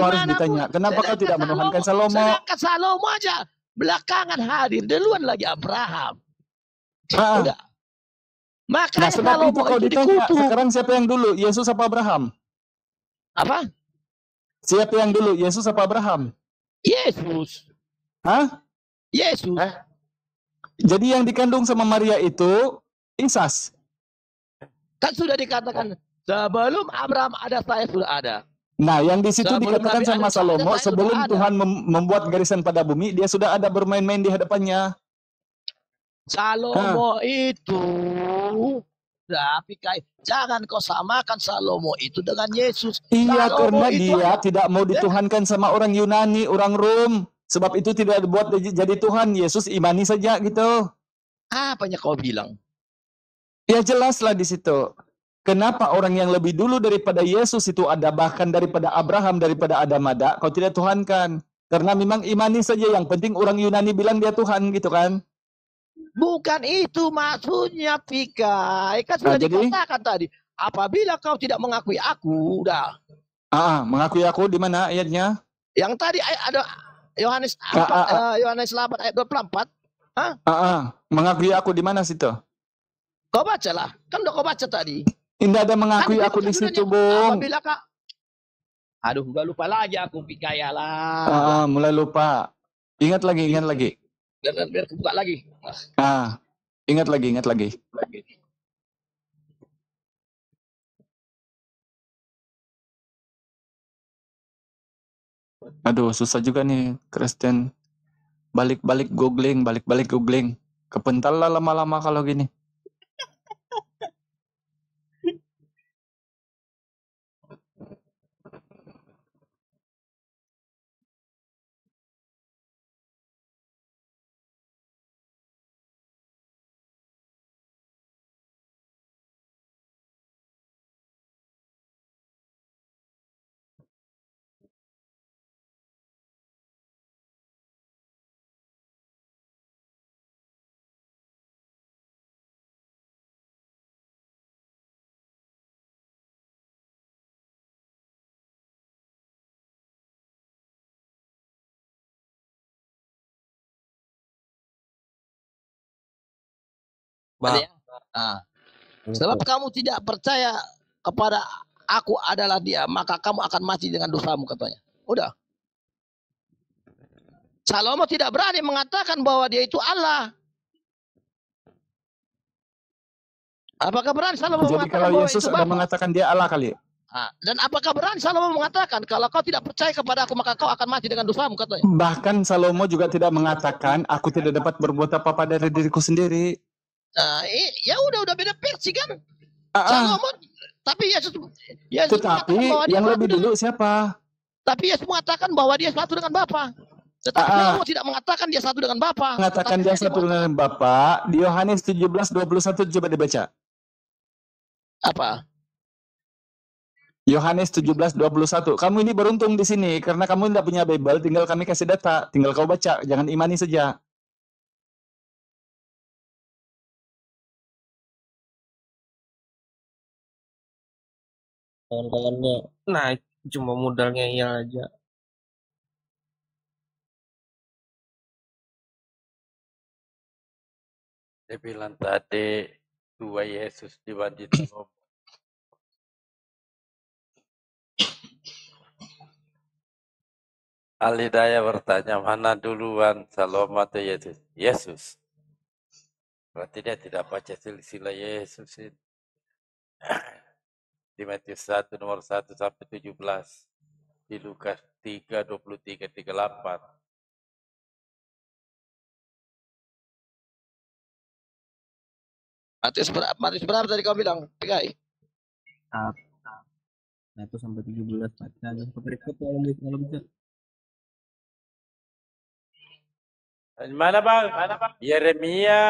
harus ditanya, kenapa kau tidak menuhankan Salomo? Sedangkan Salomo aja belakangan hadir, duluan lagi Abraham. Ah. Maka nah, sebab itu kau ditanya, dikutuk. sekarang siapa yang dulu? Yesus apa Abraham? Apa? Siapa yang dulu? Yesus apa Abraham? Yesus. Hah? Yesus. Hah? Eh? Jadi yang dikandung sama Maria itu Isas. Kan sudah dikatakan sebelum Abraham ada saya sudah ada. Nah, yang di situ dikatakan sama Salomo, ada, sebelum Tuhan mem membuat garisan pada bumi, dia sudah ada bermain-main di hadapannya. Salomo ha. itu, tapi kai, jangan kau samakan Salomo itu dengan Yesus. Iya, Salomo karena itu dia ada. tidak mau dituhankan sama orang Yunani, orang Rom. Sebab itu tidak dibuat jadi Tuhan. Yesus imani saja gitu. Apanya kau bilang? Ya jelaslah di situ. Kenapa orang yang lebih dulu daripada Yesus itu ada bahkan daripada Abraham, daripada Adam ada, kau tidak Tuhan kan? Karena memang imani saja yang penting orang Yunani bilang dia Tuhan gitu kan? Bukan itu maksudnya Pika. Kan sudah nah, dikatakan tadi. Apabila kau tidak mengakui aku, udah. Ah, ah mengakui aku di mana ayatnya? Yang tadi ada Yohanes ah, ah, eh, Yohanes 8 ayat 24. Hah? Ah, mengakui aku di mana situ? Kau bacalah. Kan udah kau baca tadi. Indah ada kan mengakui aku di situ, Bung. Apabila kak Aduh, gak lupa lagi aku pikaya lah. Ah, ah, mulai lupa. Ingat lagi, ingat lagi. Biar, biar buka lagi. Ah, ingat lagi, ingat lagi. Aduh, susah juga nih, Kristen. Balik-balik googling, balik-balik googling. Kepental lah lama-lama kalau gini. Ada nah. Ya? Ah. Oh. Sebab kamu tidak percaya kepada aku adalah dia, maka kamu akan mati dengan dosamu katanya. Udah. Salomo tidak berani mengatakan bahwa dia itu Allah. Apakah berani Salomo Jadi mengatakan kalau Yesus sudah mengatakan dia Allah kali Nah, dan apakah berani Salomo mengatakan kalau kau tidak percaya kepada aku maka kau akan mati dengan dosamu katanya? Bahkan Salomo juga tidak mengatakan aku tidak dapat berbuat apa-apa dari diriku sendiri. Nah, eh, ya udah udah beda versi kan. Uh ah, -uh. Ah. Salomon, tapi ya ya tetapi yang lebih dulu siapa? Tapi ya mengatakan bahwa dia satu dengan Bapa. Tetapi uh, tidak mengatakan dia satu dengan Bapa. Mengatakan dia satu dengan Bapa. Di Yohanes 17:21 coba dibaca. Apa? Yohanes 17:21. Kamu ini beruntung di sini karena kamu tidak punya Bible, tinggal kami kasih data, tinggal kau baca, jangan imani saja. kawan-kawannya nah cuma modal ngeyel iya aja saya bilang tadi dua Yesus wajib Alidaya bertanya, mana duluan Salom atau ya Yesus? Yesus. Berarti dia tidak baca silsilah Yesus itu. di Matius 1 nomor 1 sampai 17, di Lukas 3 23 38, Matius berapa? Matius berapa tadi kau bilang? PKI? Satu sampai tujuh belas baca dan berikut kalau kalau bisa. Mana bang? Mana bang? Yeremia,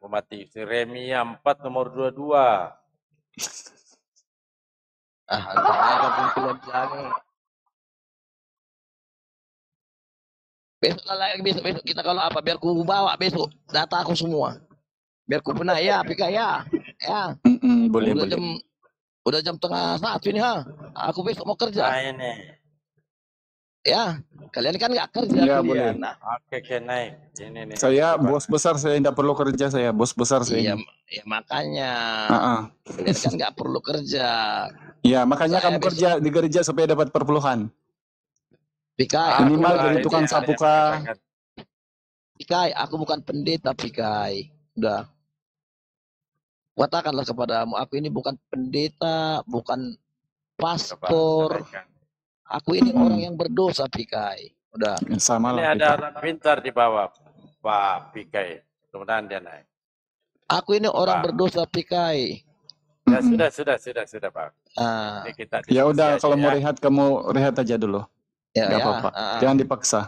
oh, Matius. Yeremia empat nomor dua dua. Ah, kumpulan jangan. Besok lagi besok besok kita kalau apa biar ku bawa besok data aku semua. Biar ku punah ya, pika, ya. Ya. Mm -mm, boleh, udah boleh. jam udah jam tengah satu ini ha. Aku besok mau kerja. nih. Ya, kalian kan nggak kerja. Ya, boleh. Nah, oke, oke, naik. Ini nih. Saya bos besar, saya tidak perlu kerja saya, bos besar saya. Iya, ya makanya. Uh-uh. kan nggak perlu kerja. Ya, makanya saya kamu besok. kerja di gereja supaya dapat perpuluhan. Pikai, minimal dari tukang sapu Pikai, aku bukan pendeta, Pikai. Udah. Katakanlah kepadamu, aku ini bukan pendeta, bukan pastor, Coba, Aku ini orang yang berdosa, Pikai. Udah. Sama lah. Ini ada orang pintar di bawah, Pak Pikai. Kemudian dia naik. Aku ini orang Pak. berdosa, Pikai. Ya sudah, sudah, sudah, sudah, Pak. Ah. kita ya udah, kalau ya. mau rehat kamu rehat aja dulu. Ya, Gak apa ya. apa-apa. Ah, ah. Jangan dipaksa.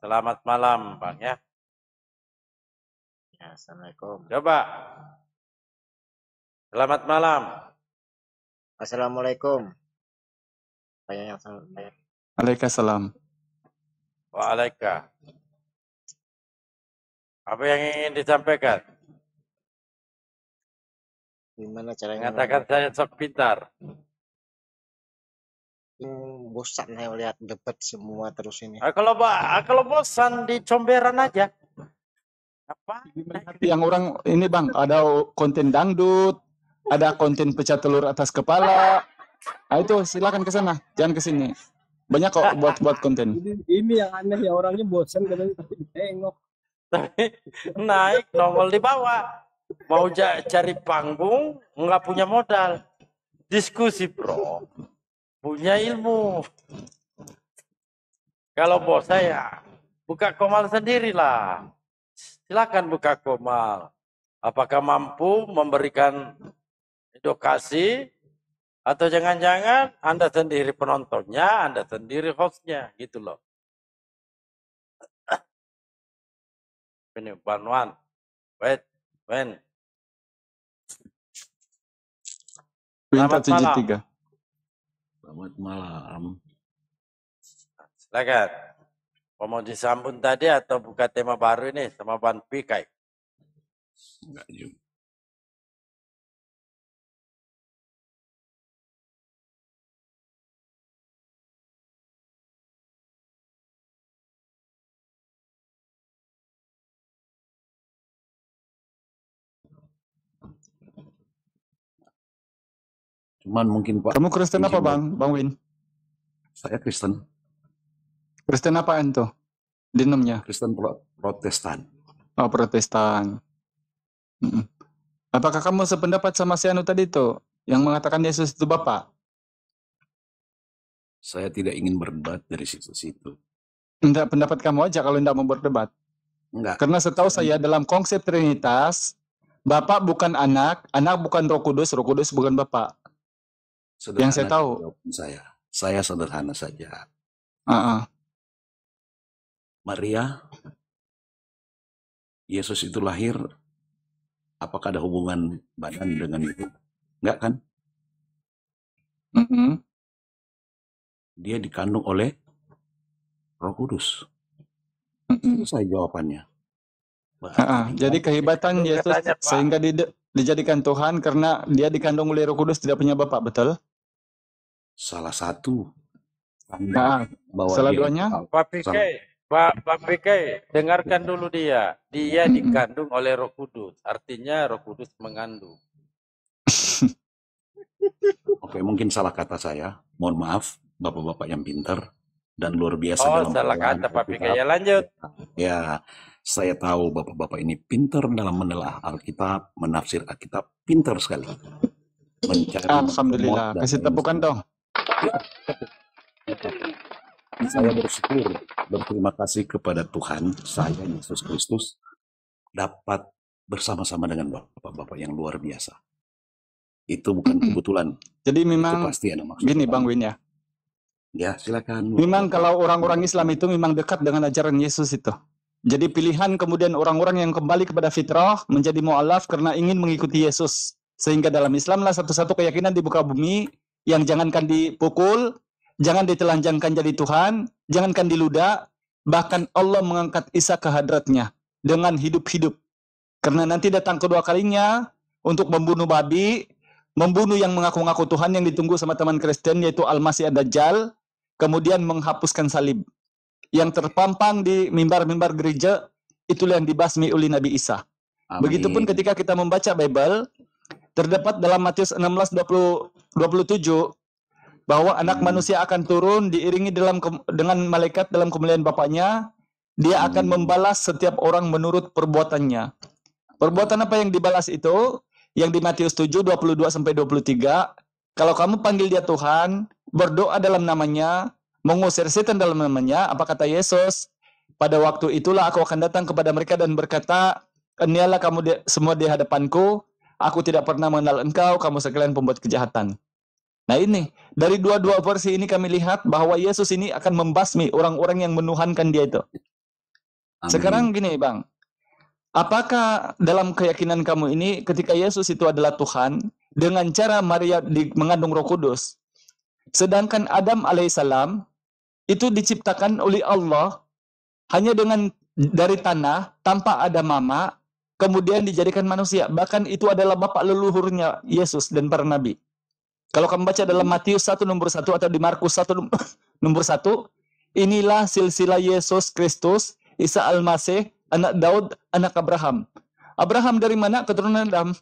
Selamat malam, Bang ya. ya Assalamualaikum. Coba. Selamat malam. Assalamualaikum. Waalaikumsalam. Waalaikumsalam. Apa yang ingin disampaikan? Gimana caranya? Katakan saya sok pintar. Bosen bosan saya melihat debat semua terus ini. Ah, kalau ah, kalau bosan di comberan aja. Apa? Yang orang ini bang, ada konten dangdut, ada konten pecah telur atas kepala, Nah, itu silakan ke sana, jangan ke sini. Banyak kok buat buat konten. Ini, ini yang aneh ya orangnya bosan katanya tapi ditengok. Tapi naik nongol di bawah. Mau cari panggung nggak punya modal. Diskusi bro. Punya ilmu. Kalau bos saya buka komal sendirilah. Silakan buka komal. Apakah mampu memberikan edukasi atau jangan-jangan Anda sendiri penontonnya, Anda sendiri hostnya, gitu loh. Ini Banwan. Wait, when? Selamat malam. Selamat malam. Silakan. Mau, mau disambung tadi atau buka tema baru ini sama Ban Pikai? Enggak juga. Cuman mungkin Pak. Kamu Kristen apa Bang? Bang Win? Saya Kristen. Kristen apa itu? Dinamnya. Kristen pro Protestan. Oh Protestan. Apakah kamu sependapat sama si Anu tadi itu Yang mengatakan Yesus itu Bapak? Saya tidak ingin berdebat dari situ-situ. Enggak pendapat kamu aja kalau enggak mau berdebat. Enggak. Karena setahu saya dalam konsep Trinitas, Bapak bukan anak, anak bukan Roh Kudus, Roh Kudus bukan Bapak. Sederhana yang saya tahu. Saya, saya sederhana saja. Uh -uh. Maria, Yesus itu lahir, apakah ada hubungan badan dengan itu? Enggak kan? Mm -hmm. Dia dikandung oleh Roh Kudus. Mm -hmm. saya jawabannya. uh -uh. Jadi kehebatan Yesus sehingga dijadikan Tuhan karena dia dikandung oleh Roh Kudus tidak punya bapak, betul? salah satu Anda nah, bahwa salah duanya Pak PK Pak, Pak PK dengarkan iya. dulu dia dia dikandung oleh Roh Kudus artinya Roh Kudus mengandung Oke mungkin salah kata saya mohon maaf bapak-bapak yang pintar dan luar biasa oh, dalam salah kata Pak PK ya lanjut ya saya tahu bapak-bapak ini pintar dalam menelaah Alkitab, menafsir Alkitab, pintar sekali. Mencari Alhamdulillah, kasih tepukan dong. Saya bersyukur, berterima kasih kepada Tuhan, saya Yesus Kristus dapat bersama-sama dengan bapak-bapak yang luar biasa. Itu bukan kebetulan. Jadi memang itu pasti ada maksud. Gini Bang Win ya. Ya, silakan. Memang kalau orang-orang Islam itu memang dekat dengan ajaran Yesus itu. Jadi pilihan kemudian orang-orang yang kembali kepada fitrah menjadi mu'alaf karena ingin mengikuti Yesus. Sehingga dalam Islamlah satu-satu keyakinan di muka bumi yang jangankan dipukul, jangan ditelanjangkan jadi Tuhan, jangankan diluda, bahkan Allah mengangkat Isa ke hadratnya dengan hidup-hidup. Karena nanti datang kedua kalinya untuk membunuh babi, membunuh yang mengaku-ngaku Tuhan yang ditunggu sama teman Kristen yaitu Al-Masih Ad-Dajjal, kemudian menghapuskan salib. Yang terpampang di mimbar-mimbar gereja, itulah yang dibasmi oleh Nabi Isa. Begitupun ketika kita membaca Bible, Terdapat dalam Matius 16 20, 27 bahwa anak hmm. manusia akan turun diiringi dalam dengan malaikat dalam kemuliaan Bapaknya. Dia hmm. akan membalas setiap orang menurut perbuatannya. Perbuatan apa yang dibalas itu? Yang di Matius 7 22 sampai 23, kalau kamu panggil dia Tuhan, berdoa dalam namanya, mengusir setan dalam namanya, apa kata Yesus? Pada waktu itulah aku akan datang kepada mereka dan berkata, Enialah kamu di, semua di hadapanku, Aku tidak pernah mengenal engkau, kamu sekalian pembuat kejahatan. Nah ini, dari dua-dua versi ini kami lihat bahwa Yesus ini akan membasmi orang-orang yang menuhankan dia itu. Amin. Sekarang gini Bang, apakah dalam keyakinan kamu ini ketika Yesus itu adalah Tuhan, dengan cara Maria di, mengandung roh kudus, sedangkan Adam alaihissalam itu diciptakan oleh Allah hanya dengan dari tanah tanpa ada mama kemudian dijadikan manusia. Bahkan itu adalah bapak leluhurnya Yesus dan para nabi. Kalau kamu baca dalam Matius 1 nomor 1 atau di Markus 1 nomor 1, inilah silsilah Yesus Kristus, Isa Al-Masih, anak Daud, anak Abraham. Abraham dari mana? Keturunan Adam.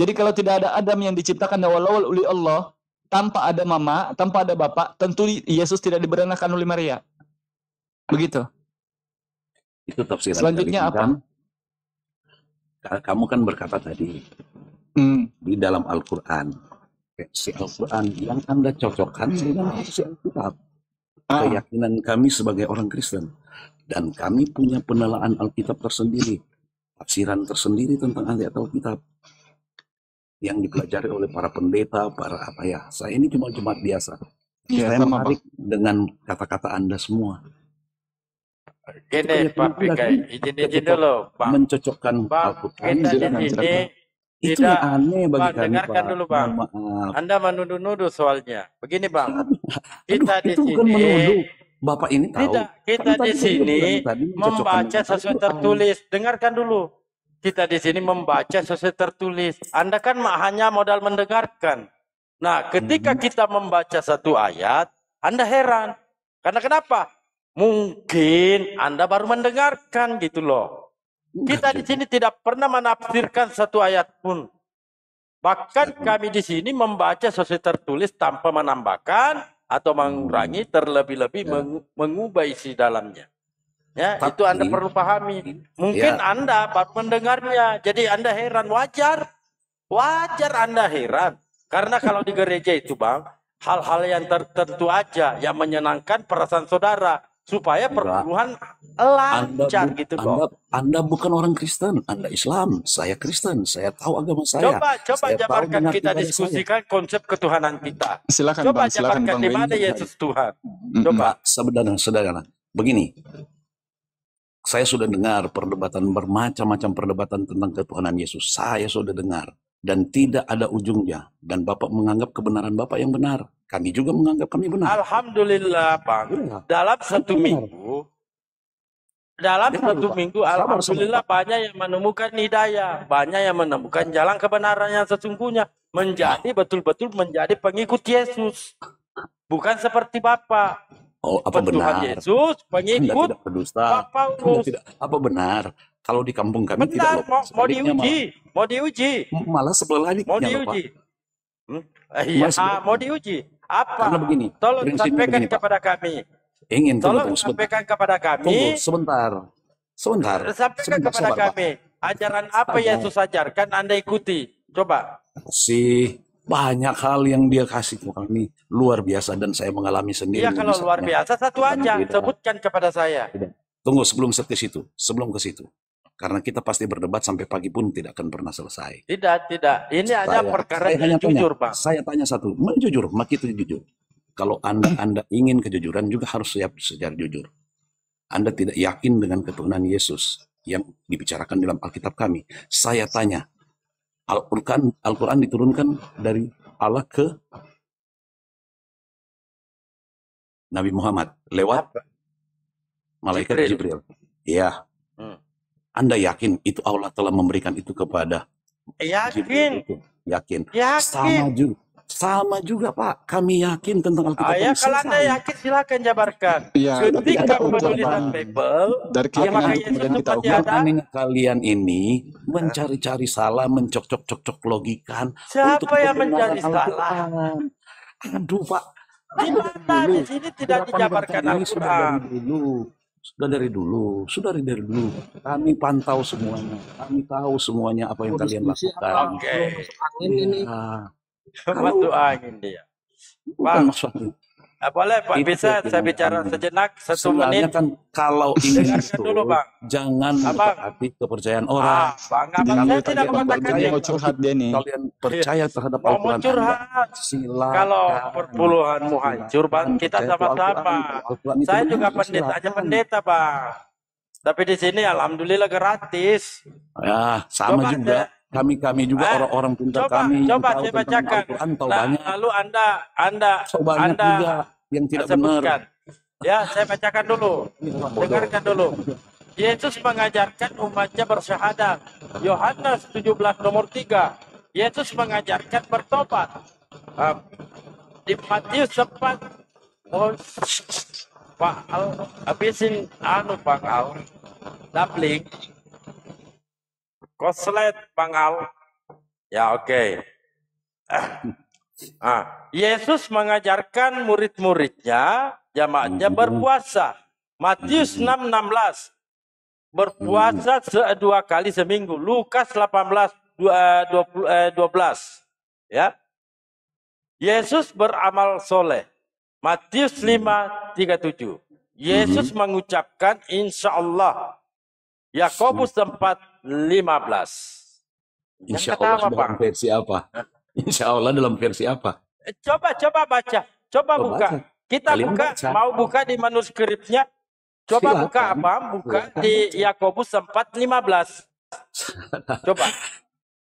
Jadi kalau tidak ada Adam yang diciptakan awal-awal oleh Allah, tanpa ada mama, tanpa ada bapak, tentu Yesus tidak diberanakan oleh Maria. Begitu. Itu tafsiran Selanjutnya apa? kamu kan berkata tadi hmm. di dalam Al-Quran si Al-Quran yang anda cocokkan dengan si Alkitab ah. keyakinan kami sebagai orang Kristen dan kami punya penelaan Alkitab tersendiri tafsiran tersendiri tentang ayat Alkitab yang dipelajari oleh para pendeta para apa ya saya ini cuma jemaat biasa ya, saya menarik dengan kata-kata anda semua Gini Pak izin-izin dulu Pak. Mencocokkan Al-Quran dengan ini itu tidak, aneh bagi bang, kami, dengarkan dulu Bang. Anda menuduh-nuduh soalnya. Begini Bang, kita Aduh, di sini menuduh. Bapak ini tahu. Tidak, kita di sini membaca sesuatu tertulis. Dengarkan dulu. Kita di sini membaca sesuatu tertulis. Anda kan hanya modal mendengarkan. Nah, ketika mm-hmm. kita membaca satu ayat, Anda heran. Karena kenapa? Mungkin Anda baru mendengarkan gitu loh. Kita di sini tidak pernah menafsirkan satu ayat pun. Bahkan iya, iya. kami di sini membaca sesuai tertulis tanpa menambahkan atau mengurangi hmm. terlebih-lebih ya. mengubah isi dalamnya. Ya, Tapi, itu Anda perlu pahami. Iya. Mungkin ya. Anda baru mendengarnya, jadi Anda heran wajar. Wajar Anda heran. Karena kalau di gereja itu, Bang, hal-hal yang tertentu aja yang menyenangkan perasaan saudara supaya perburuhan lancar anda, gitu anda, kok. Anda bukan orang Kristen, Anda Islam, saya Kristen, saya tahu agama saya. Coba coba saya jabarkan kita diskusikan saya. konsep ketuhanan kita. Silakan coba bang, silakan jabarkan di mana Yesus Tuhan. Coba sederhana sederhana. Begini. Saya sudah dengar perdebatan bermacam-macam perdebatan tentang ketuhanan Yesus. Saya sudah dengar dan tidak ada ujungnya. Dan Bapak menganggap kebenaran Bapak yang benar. Kami juga menganggap kami benar. Alhamdulillah, Pak. Iya. Dalam satu minggu, dalam satu lupa. minggu, Sabar, Alhamdulillah banyak yang menemukan hidayah. Banyak yang menemukan jalan kebenaran yang sesungguhnya. Menjadi betul-betul menjadi pengikut Yesus. Bukan seperti Bapak. Oh, apa Pertuhan benar? Yesus, pengikut tidak, tidak Bapak tidak, apa benar? Kalau di kampung kami Bentar, tidak mau, mau diuji, malah, mau diuji. Malah sebelah Mau diuji. Hmm? Eh, iya, ah, mau diuji. Apa? Karena begini, tolong sampaikan begini, kepada kami. Ingin tolong tunggu, sampaikan kepada kami. Tunggu, sebentar. Sebentar. Sampaikan sebentar, kepada sebentar, kami. Pak. Ajaran apa yang Yesus ajarkan Anda ikuti. Coba. Sih, banyak hal yang dia kasih ke kami luar biasa dan saya mengalami sendiri. Iya kalau luar biasa satu aja sebutkan kepada saya. Tunggu sebelum ke situ, sebelum ke situ. Karena kita pasti berdebat sampai pagi pun tidak akan pernah selesai. Tidak, tidak. Ini saya, hanya perkara yang hanya jujur, Pak. Saya tanya satu, menjujur, maka itu jujur. Kalau Anda, anda ingin kejujuran juga harus siap secara jujur. Anda tidak yakin dengan ketuhanan Yesus yang dibicarakan dalam Alkitab kami. Saya tanya, Al-Quran Al diturunkan dari Allah ke Nabi Muhammad lewat malaikat Jibril. Iya. Anda yakin itu Allah telah memberikan itu kepada yakin itu? Yakin. yakin. Sama juga. Sama juga Pak, kami yakin tentang Alkitab. Ah, ya, kalau Anda yakin silakan jabarkan. Iya. Ketika penulisan Bible, dari ya, kita kemudian kita Ini, kalian ini mencari-cari salah, mencocok-cocok logikan. Siapa untuk yang mencari salah? Aduh Pak, di mana di sini tidak dijabarkan Al-Quran? sudah dari dulu, sudah dari dulu. Kami pantau semuanya, kami tahu semuanya apa yang kalian lakukan. Oke. Okay. Angin iya. ini. Ya. Kalau, angin dia. Bang, maksudnya Nah, boleh Pak, bisa saya bicara sejenak satu Sebenarnya menit. kan kalau ingin itu, dulu, bang. jangan berarti kepercayaan orang. Ah, bang, abang saya tidak mengatakan yang mau curhat dia nih. Kalian percaya terhadap mau Al-Quran curhat. Silakan. Kalau perpuluhanmu hancur, Bang, kita sama-sama. Saya juga pendeta aja pendeta, pak. Tapi di sini alhamdulillah gratis. Ya, sama juga kami kami juga eh, orang-orang ah, pintar kami coba yang tahu saya tentang al tahu nah, banyak. Lalu anda anda so anda juga yang tidak benar. Ya saya bacakan dulu, dengarkan dulu. Yesus mengajarkan umatnya bersyahadat. Yohanes 17 nomor 3. Yesus mengajarkan bertobat. Di Matius sempat oh, Pak Al, habisin anu Pak Al, dapling Koslet pangal. Ya oke. Okay. Ah. ah, Yesus mengajarkan murid-muridnya, jamaatnya hmm. berpuasa. Matius 6:16 hmm. berpuasa dua kali seminggu. Lukas 18 12 eh, eh, ya. Yesus beramal soleh. Matius 5:37. Hmm. Yesus mengucapkan insya Allah. Yakobus 4 15. Kan Insya Allah apa, dalam versi apa? Insya Allah dalam versi apa? Eh, coba coba baca, coba oh, buka. Baca. Kita Kalian buka, baca. mau buka di manuskripnya. Coba Silakan. buka apa? Buka Silakan. di Yakobus 4:15. Coba.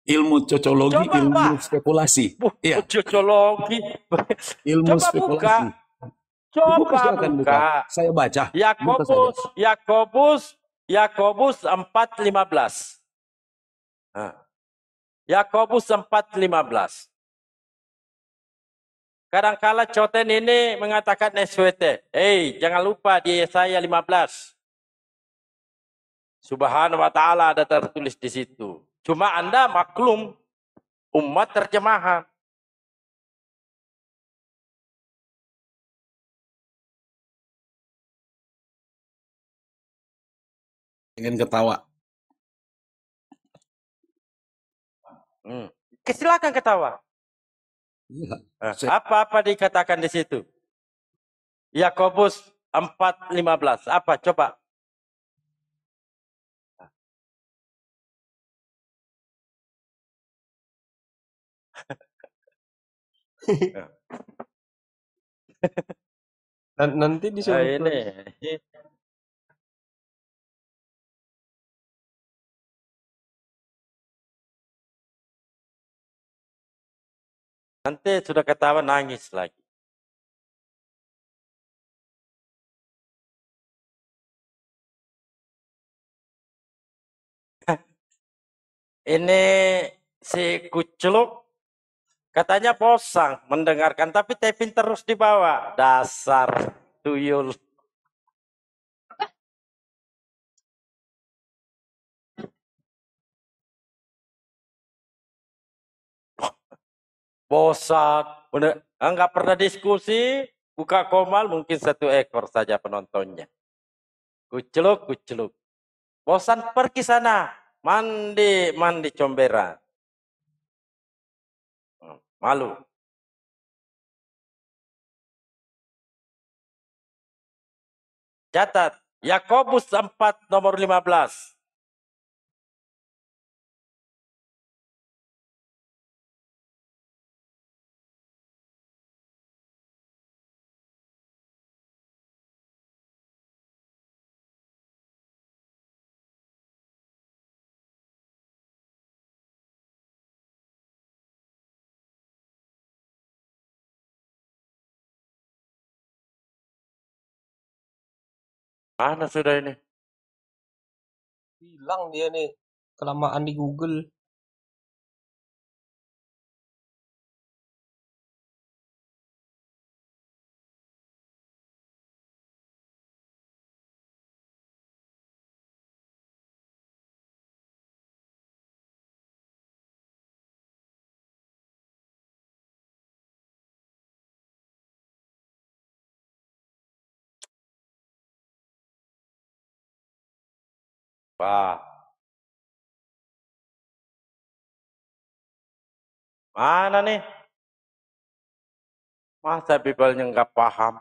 Ilmu cocologi, coba, ilmu apa? spekulasi. ya. Cocologi. ilmu coba spekulasi. Buka. Coba buka, buka. buka. Saya baca. Yakobus, Yakobus Yakobus 4:15. Yakobus 4:15. Kadangkala Coten ini mengatakan SWT, Hey, jangan lupa di Yesaya 15." Subhanahu wa taala ada tertulis di situ. Cuma Anda maklum umat terjemahan. Pengen ketawa. Hmm. Silakan ketawa. Ya, Apa-apa dikatakan di situ. Yakobus 4:15. Apa? Coba. Eh. Nanti di sini. Eh, Nanti sudah ketawa nangis lagi. Ini si kuceluk katanya posang mendengarkan tapi tevin terus dibawa. Dasar tuyul. bosak, enggak ah, pernah diskusi, buka komal mungkin satu ekor saja penontonnya. Kuceluk, kuceluk. Bosan pergi sana, mandi, mandi comberan. Hmm, malu. Catat, Yakobus 4 nomor 15. Mana sudah ini? Hilang dia nih, kelamaan di Google. Wah. Mana nih? Masa Bibelnya nggak paham?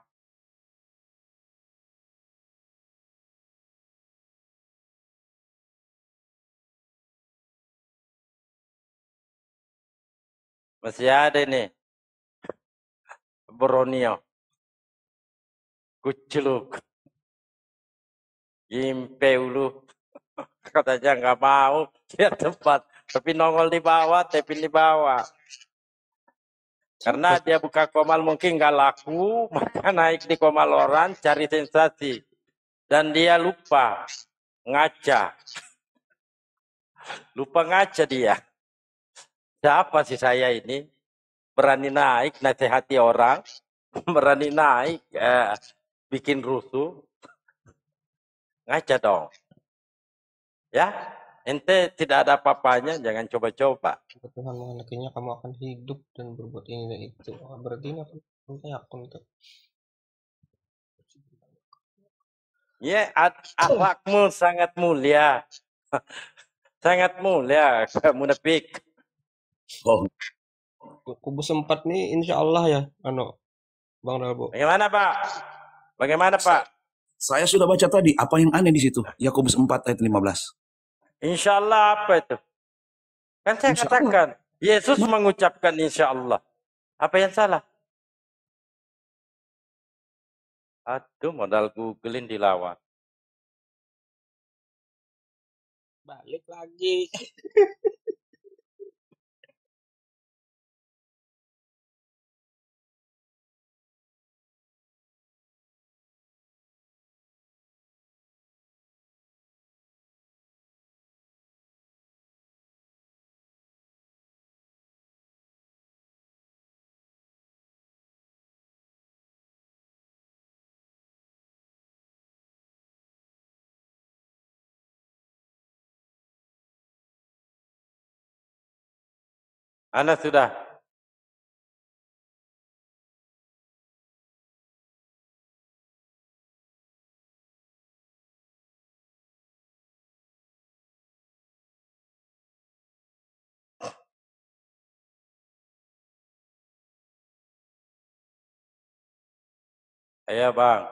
Masih ada nih. Boronio. Kuceluk. Gimpe ulu katanya nggak mau dia tempat tapi nongol di bawah tapi di bawah karena dia buka komal mungkin nggak laku maka naik di komal orang cari sensasi dan dia lupa ngaca lupa ngaca dia siapa sih saya ini berani naik nasihati orang berani naik eh, bikin rusuh ngaca dong Ya, ente tidak ada apa-apanya, jangan coba-coba. Tuhan mengenakinya kamu akan hidup dan berbuat ini dan itu. Oh, berarti ini aku punya akun tuh. Ya, akhlakmu sangat mulia. sangat mulia, kamu munafik. Oh. kubu sempat nih, insya Allah ya, ano, Bang Rabu Bagaimana Pak? Bagaimana Pak? Saya sudah baca tadi, apa yang aneh di situ? Yakobus 4 ayat 15. Insya Allah apa itu? Kan saya insya katakan, Allah. Yesus Ma mengucapkan insya Allah. Apa yang salah? Aduh, modal googlein dilawan. Balik lagi. Anda sudah Ayo ya, bang.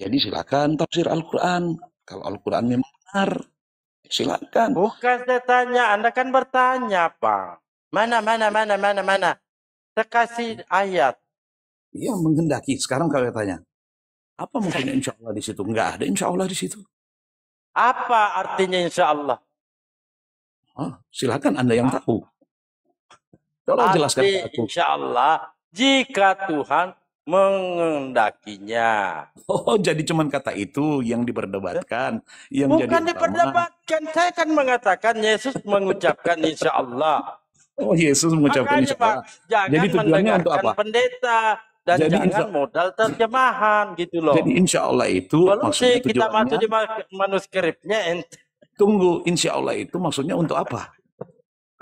Jadi silakan tafsir Al-Quran. Kalau Al-Quran memang benar, Silakan. Bukan saya tanya, Anda kan bertanya, Pak. Mana, mana, mana, mana, mana. Saya kasih ayat. Iya, menghendaki. Sekarang kalau tanya. Apa mungkin insya Allah di situ? Enggak ada insya Allah di situ. Apa artinya insya Allah? Oh, silakan Anda yang ah. tahu. kalau jelaskan Insya Allah, jika Tuhan mengendakinya. Oh, jadi cuman kata itu yang diperdebatkan, yang Bukan jadi diperdebatkan, saya kan mengatakan Yesus mengucapkan insya Allah. Oh, Yesus mengucapkan insya Allah. Pak, jangan jadi tujuannya untuk apa? pendeta dan jadi jangan insya... modal terjemahan gitu loh. Jadi insya Allah itu Belum maksudnya sih, kita masuk di manuskripnya. Tunggu, insya Allah itu maksudnya untuk apa?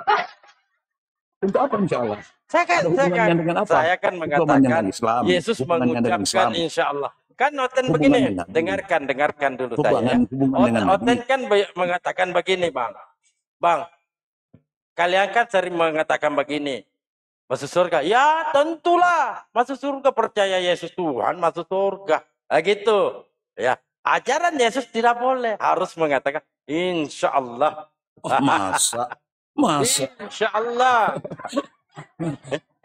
untuk apa insya Allah? Saya kan, kan- saya kan, saya kan mengatakan Islam. Yesus mengucapkan insya Allah. Kan Oten begini, dengan, dengarkan, dengarkan dulu hubungan, ya. Oten, Oten kan mengatakan begini, Bang. Bang, kalian kan sering mengatakan begini. Masuk surga. Ya tentulah. Masuk surga percaya Yesus Tuhan masuk surga. Nah, gitu. Ya. Ajaran Yesus tidak boleh. Harus mengatakan insya Allah. Oh, masa? Masa? Insya Allah.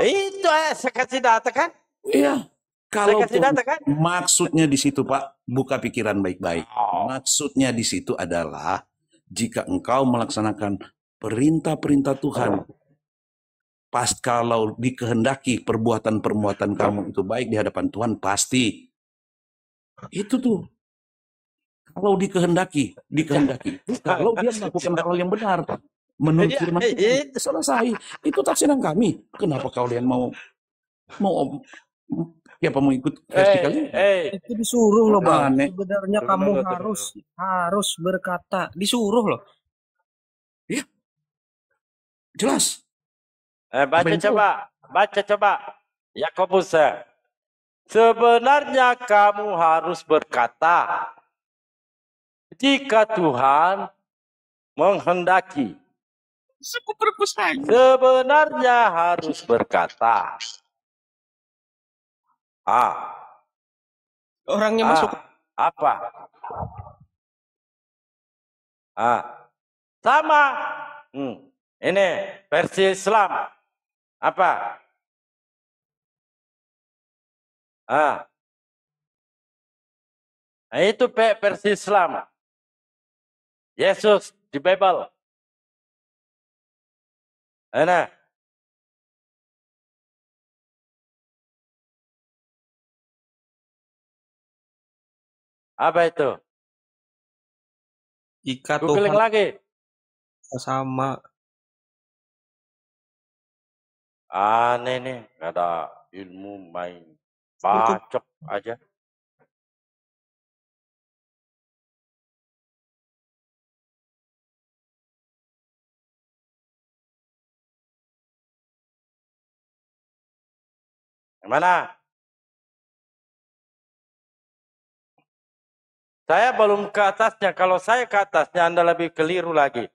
Eh, itu eh, saya kasih data kan? Iya. Kalau saya data kan? Maksudnya di situ Pak, buka pikiran baik-baik. Oh. Maksudnya di situ adalah jika engkau melaksanakan perintah-perintah Tuhan, oh. pas kalau dikehendaki perbuatan-perbuatan oh. kamu itu baik di hadapan Tuhan pasti itu tuh kalau dikehendaki dikehendaki kalau dia melakukan hal yang benar menurut iya, firman iya. Tuhan itu selesai. Itu tafsiran kami. Kenapa kalian mau mau ya ikut vertikalnya? Hey, eh, eh. hey. Itu disuruh loh bang. Aneh. Sebenarnya terus, kamu terus, harus terus. harus berkata disuruh loh. Iya, jelas. Eh, baca Bentuk. coba, baca coba. Yakobus. Sebenarnya kamu harus berkata, jika Tuhan menghendaki Sebenarnya harus berkata A. Orangnya A. masuk apa? A. Sama. Hmm. Ini versi Islam. Apa? A. Nah, itu versi Islam. Yesus di Bible. Ana. Apa itu? Jika Tuhan lagi. Sama. Aneh nih, ada ilmu main bacok aja. Yang mana? Saya belum ke atasnya. Kalau saya ke atasnya, Anda lebih keliru lagi.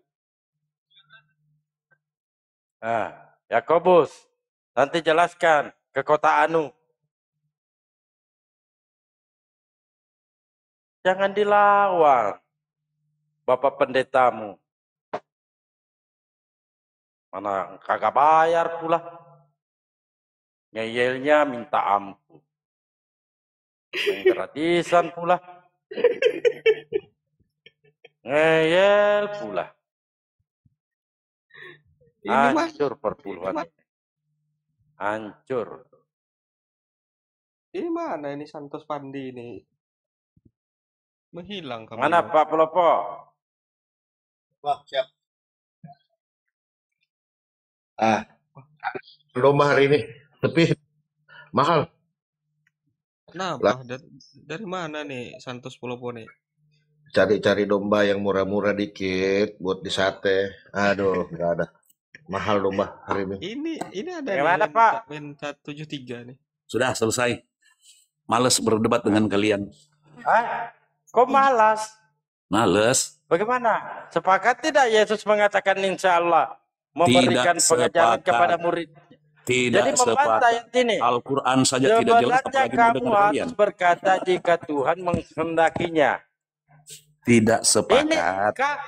Nah, Yakobus, nanti jelaskan ke kota Anu. Jangan dilawan, Bapak pendetamu. Mana kagak bayar pula. Ngeyelnya minta ampun. Main gratisan pula. Ngeyel pula. Hancur perpuluhan. Hancur. Ini mana ini Santos Pandi ini? Menghilang kamu. Mana Pak Pelopo? Wah, siap. Ah, belum hari ini. Tapi mahal. Kenapa? Dari, dari mana nih Santos Pulau nih? Cari-cari domba yang murah-murah dikit buat di sate. Aduh, nggak ada. Mahal domba hari ini. Ini ini ada yang mana, Pak? Min 173 nih. Sudah selesai. Males berdebat dengan kalian. Ah, kok malas? Males. Bagaimana? Sepakat tidak Yesus mengatakan insya Allah memberikan tidak pengajaran kepada murid? Tidak Jadi Al-Quran saja tidak jelas apalagi kamu harus kalian. berkata jika Tuhan menghendakinya. Tidak sepakat. Ini kak,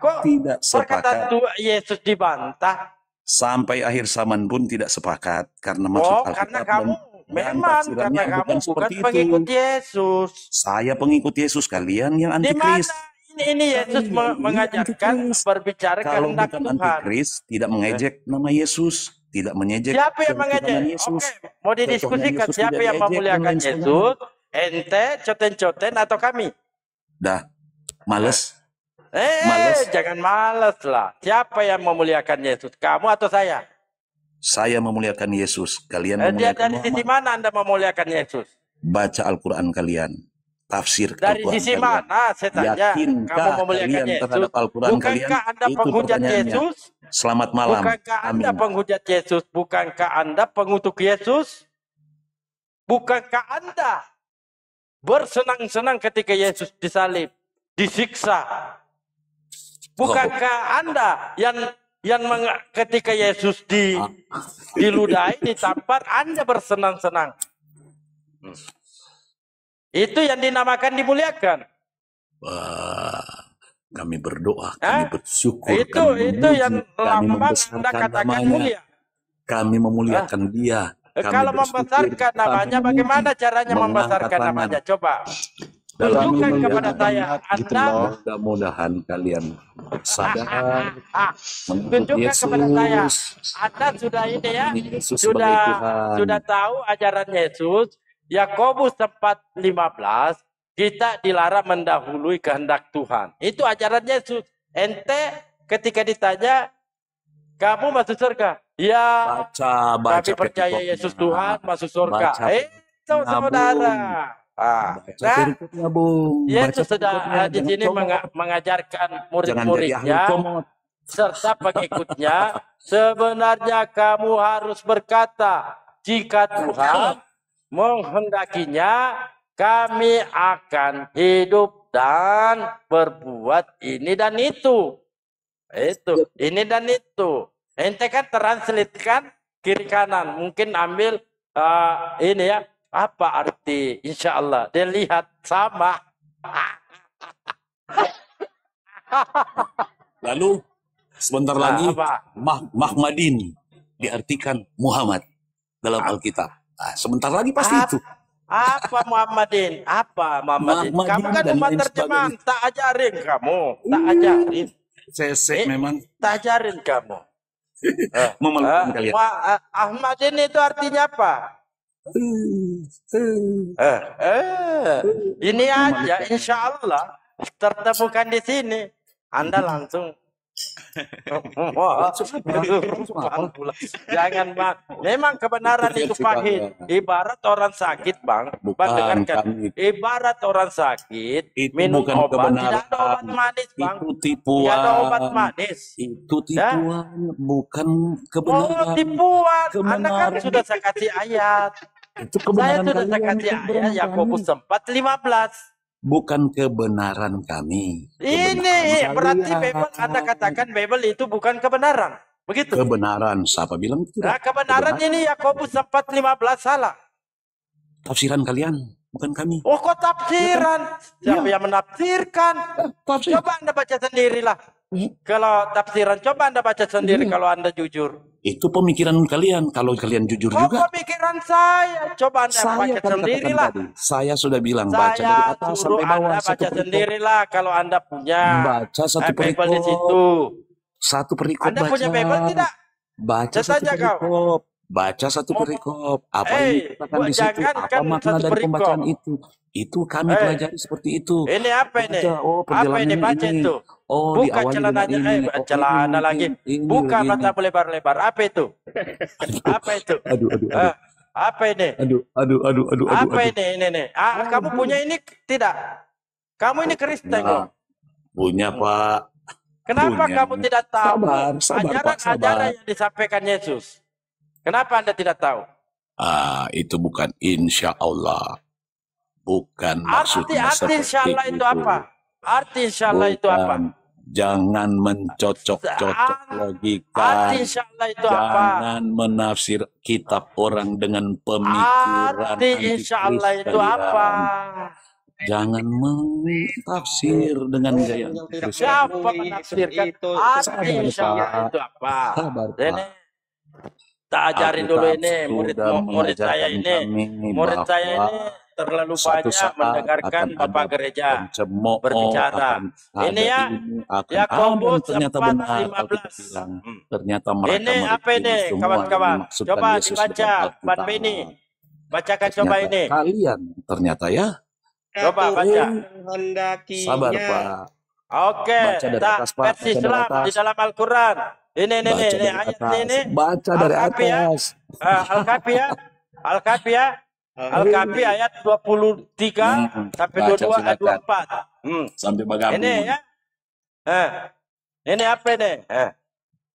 kok tidak sepakat. Tuhan Yesus dibantah. Sampai akhir zaman pun tidak sepakat karena oh, maksud oh, Alkitab karena kamu Memang karena kamu bukan, bukan pengikut itu. Yesus. Saya pengikut Yesus kalian yang antikris. Ini ini Yesus kalian mengajarkan antikris. berbicara kalau bukan antikris tidak mengejek eh. nama Yesus tidak mengejek. Siapa yang mengejek? Oke, mau didiskusikan siapa yang memuliakan Yesus? Ente, coten-coten atau kami? Dah, males. Eh, eh, males. jangan males lah. Siapa yang memuliakan Yesus? Kamu atau saya? Saya memuliakan Yesus. Kalian eh, memuliakan Dia dari Muhammad. sisi mana Anda memuliakan Yesus? Baca Al-Quran kalian tafsir dari sisi mana saya tanya Yakinkah kamu kalian Yesus terhadap Al-Quran bukankah kalian? anda penghujat Yesus selamat malam bukankah Amin. anda penghujat Yesus bukankah anda pengutuk Yesus bukankah anda bersenang-senang ketika Yesus disalib disiksa bukankah oh. anda yang yang meng, ketika Yesus di ah. diludahi ditampar anda bersenang-senang hmm. Itu yang dinamakan dimuliakan. Wah, kami berdoa, kami bersyukur. Itu kami memuji, itu yang kami Anda katakan namanya. mulia. Kami memuliakan Hah? dia. Kami Kalau membesarkan namanya, memuji, bagaimana caranya membesarkan namanya? Coba. Dalam Tunjukkan kepada saya, gitu Anda mudah-mudahan kalian sadar. Tunjukkan Yesus. kepada saya, Anda sudah ini ya, sudah sudah tahu ajaran Yesus, Yakobus 4:15 kita dilarang mendahului kehendak Tuhan. Itu ajarannya ente ketika ditanya kamu masuk surga. Ya. Baca, baca tapi percaya Yesus Tuhan masuk surga. Baca, eh, so, saudara. Ah, nah, bu. Yesus sudah di sini mengajarkan murid-muridnya serta pengikutnya sebenarnya kamu harus berkata jika Tuhan menghendakinya kami akan hidup dan berbuat ini dan itu. Itu, ini dan itu. Ente kan translitkan kiri kanan. Mungkin ambil uh, ini ya. Apa arti insya Allah. Dia lihat sama. Lalu sebentar nah, lagi Mah Mahmadin diartikan Muhammad dalam Alkitab. Nah, sebentar lagi pasti apa, itu. Apa Muhammadin? Apa Muhammadin? Ma kamu kan cuma terjemahan, tak ajarin kamu, tak ajarin. Sesek eh, memang. Tak ajarin kamu. eh, Memelukkan kalian. Ma eh, Ahmadin itu artinya apa? Eh, eh. eh ini aja, insya Allah tertemukan di sini. Anda mm-hmm. langsung Jangan bang, memang kebenaran itu pahit. Ya. Ibarat orang sakit bang, bukan, dengarkan. Ibarat orang sakit itu minum bukan obat, kebenaran. tidak ada obat manis bang. Itu tipuan. Tidak ada obat manis. Itu tipuan, ya? bukan kebenaran. Oh tipuan, kebenaran. anda kan sudah saya kasih ayat. Itu kebenaran saya sudah saya kasih ayat Yakobus 4, 15 bukan kebenaran kami. Ini kebenaran berarti Bible Anda katakan Bible itu bukan kebenaran. Begitu. Kebenaran, siapa bilang tidak? Nah, kebenaran, kebenaran. ini Yakobus 4:15 salah. Tafsiran kalian, bukan kami. Oh, kok tafsiran? Ya kan? Siapa iya. yang menafsirkan? Eh, tafsir. Coba Anda baca sendirilah. Hmm? Kalau tafsiran coba Anda baca sendiri hmm. kalau Anda jujur itu pemikiran kalian. Kalau kalian jujur oh, juga. pemikiran saya? Coba Anda saya baca kan sendirilah. lah saya sudah bilang saya baca dari atas sampai bawah. Anda baca perikop. sendirilah kalau Anda punya. Baca satu eh, perikop. Di situ. Satu perikop Anda baca. punya paper tidak? Baca saja satu perikop. Kau baca satu perikop. Apa hey, yang dikatakan di situ? Apa kan makna dari perikop. pembacaan itu? Itu kami hey. pelajari seperti itu. Ini apa ini? Baca, oh, apa ini baca ini. itu? Oh, buka celananya, ini. Eh, oh, celana ini, lagi. Ini, buka mata lebar-lebar. Apa itu? apa itu? aduh, aduh, aduh. Uh, apa ini? Aduh, aduh, aduh, aduh, Apa ini, ini, ini? Ah, aduh. kamu punya ini tidak? Kamu ini Kristen ya. Punya hmm. Pak. Kenapa punya. kamu tidak tahu sabar, sabar, ajaran-ajaran yang disampaikan Yesus? Kenapa Anda tidak tahu? Ah, itu bukan insya Allah. Bukan arti, maksudnya arti insya Allah itu, itu apa? Arti insya Allah itu apa? Jangan mencocok-cocok ah, logika. Arti insya Allah itu jangan apa? Jangan menafsir kitab orang dengan pemikiran. Arti insya Allah itu apa? Jangan menafsir dengan gaya. Siapa menafsirkan? Arti insya Allah itu apa? Sabar, Pak. Kita ajarin dulu ini murid murid saya ini murid saya ini terlalu banyak mendengarkan bapak gereja berbicara ini ya ya Yakobus ternyata benar hmm. ternyata mereka ini apa ini kawan-kawan coba dibaca Pak ini bacakan ternyata coba ini kalian ternyata ya coba baca sabar Pak Oke, okay. tak versi Islam di dalam Al-Quran. Ini ini ini ini ayat ini, ini baca dari Al ya. atas. Uh, eh, Al-Kafi ya. Al-Kafi ya. Al-Kafi ayat 23 nah, hmm, sampai 22 ayat 24. Hmm. Sampai bagaimana? Ini ya. Eh. Ini apa ini? Eh.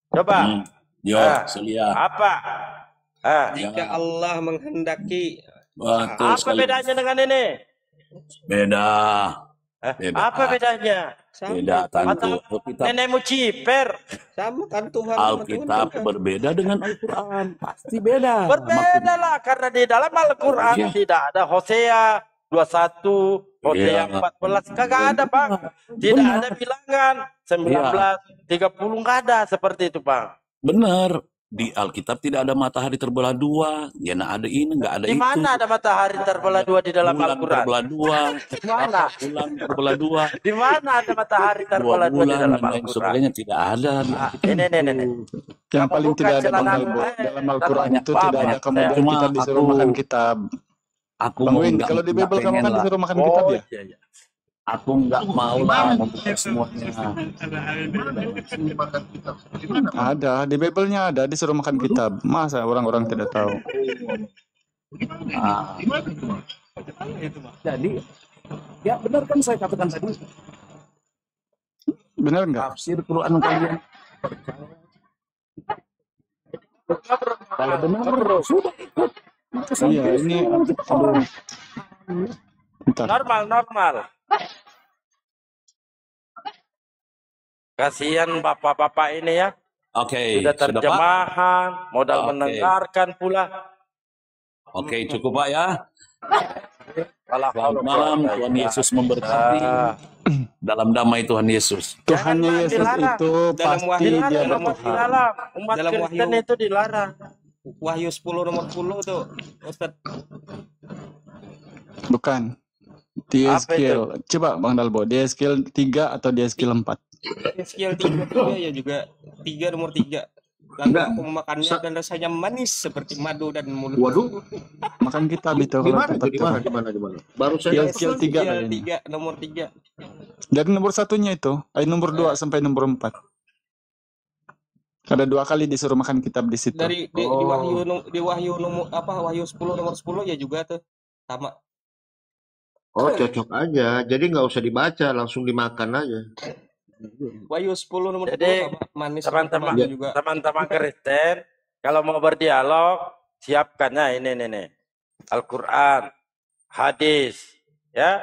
Coba. Hmm. Yo, eh, Selia. Apa? Eh. Jika ya. Allah menghendaki. Betul apa sekali. bedanya dengan ini? Beda. Eh, beda. Apa bedanya? Sama. Beda tantu. Alkitab. Nenek ciper. Sama kan Tuhan. Alkitab kan? berbeda dengan Al-Quran. Pasti beda. Berbeda lah. Karena di dalam Al-Quran ya. tidak ada Hosea 21, Hosea ya. 14. Kagak ada Bang. Tidak Benar. ada bilangan. 19, ya. 30. Enggak ada seperti itu Bang. Benar di Alkitab tidak ada matahari terbelah dua, ya nah ada ini nggak ada Dimana itu. Di mana ada matahari terbelah dua di dalam Al-Quran? Bulan terbelah dua, di mana? Bulan terbelah dua. Di mana ada matahari terbelah dua, dua di dalam Al-Quran? Sebagainya tidak ada. Ah, nah, ini, ini, ini. ini. Yang paling tidak ada dalam Al-Quran itu tidak ada kemudian kita disuruh makan kitab. Aku Bang kalau di Bible kamu kan disuruh makan oh, kitab ya? Iya, iya aku nggak mau lah membuka semuanya ada di Bible-nya ada disuruh makan kitab masa orang-orang tidak tahu nah, jadi ya benar kan saya katakan tadi benar nggak tafsir Quran kalian kalau benar sudah ikut iya ini aduh. normal normal Kasihan bapak-bapak ini ya. Oke, okay, sudah terjemahan, sudah, modal okay. mendengarkan pula. Oke, okay, cukup Pak ya. Selamat malam, ya. Tuhan Yesus memberkati. Ah. Dalam damai Tuhan Yesus. Tuhan Yesus itu dalam pasti wahyu, dia dalam bertuhan. Dilarang. Umat dalam Kristen wahyu, itu dilarang. Wahyu 10 nomor 10 tuh, Ustaz. Bukan. Dia skill. Coba Bang Dalbo, dia skill tiga atau dia skill empat? Dia skill tiga juga ya juga. tiga nomor 3. Lalu memakannya dan rasanya manis seperti madu dan mulut. Waduh. Makan kita gitu kalau gimana, gimana, gimana, gimana, Baru saya skill, tiga 3 tiga, nomor tiga. Dan nomor satunya itu, ay eh, nomor dua iya. sampai nomor empat. Ada dua kali disuruh makan kitab di situ. Dari di, oh. di Wahyu oh. di Wahyu nomor apa Wahyu 10 nomor 10 ya juga tuh. Sama Oh cocok aja, jadi nggak usah dibaca, langsung dimakan aja. Wahyu 10 nomor Jadi, 10, manis teman-teman juga. Teman-teman Kristen, kalau mau berdialog, siapkannya ini nih nih. Al-Qur'an, hadis, ya,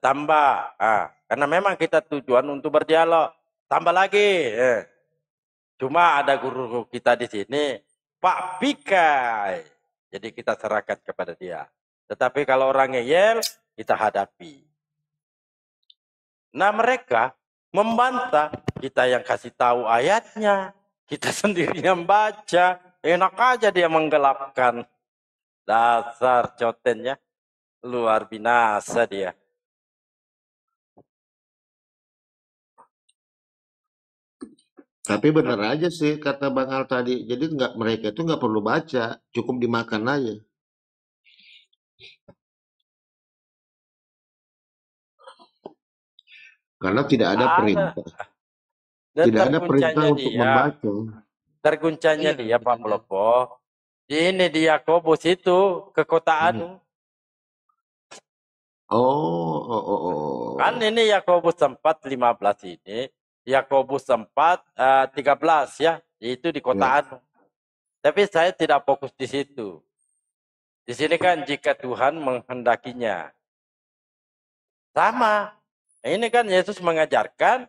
tambah. Ah, karena memang kita tujuan untuk berdialog. Tambah lagi. Eh. Cuma ada guru kita di sini, Pak Pikai. Jadi kita serahkan kepada dia. Tetapi kalau orang ngeyel, kita hadapi. Nah mereka membantah kita yang kasih tahu ayatnya, kita sendiri yang baca, enak aja dia menggelapkan. Dasar cotennya, luar binasa dia. Tapi benar aja sih kata Bang Al tadi. Jadi nggak mereka itu nggak perlu baca, cukup dimakan aja. Karena tidak ada ah. perintah. Dan tidak ada perintah untuk membaca. membaca. Terguncangnya iya, dia Pak Melopo. Ini di Yakobus itu kekotaan. Hmm. Oh, oh, oh, oh. Kan ini Yakobus 4 15 ini, Yakobus 4 uh, 13 ya, itu di ya. kotaan. Ya. Tapi saya tidak fokus di situ. Di sini kan jika Tuhan menghendakinya. Sama, Nah, ini kan Yesus mengajarkan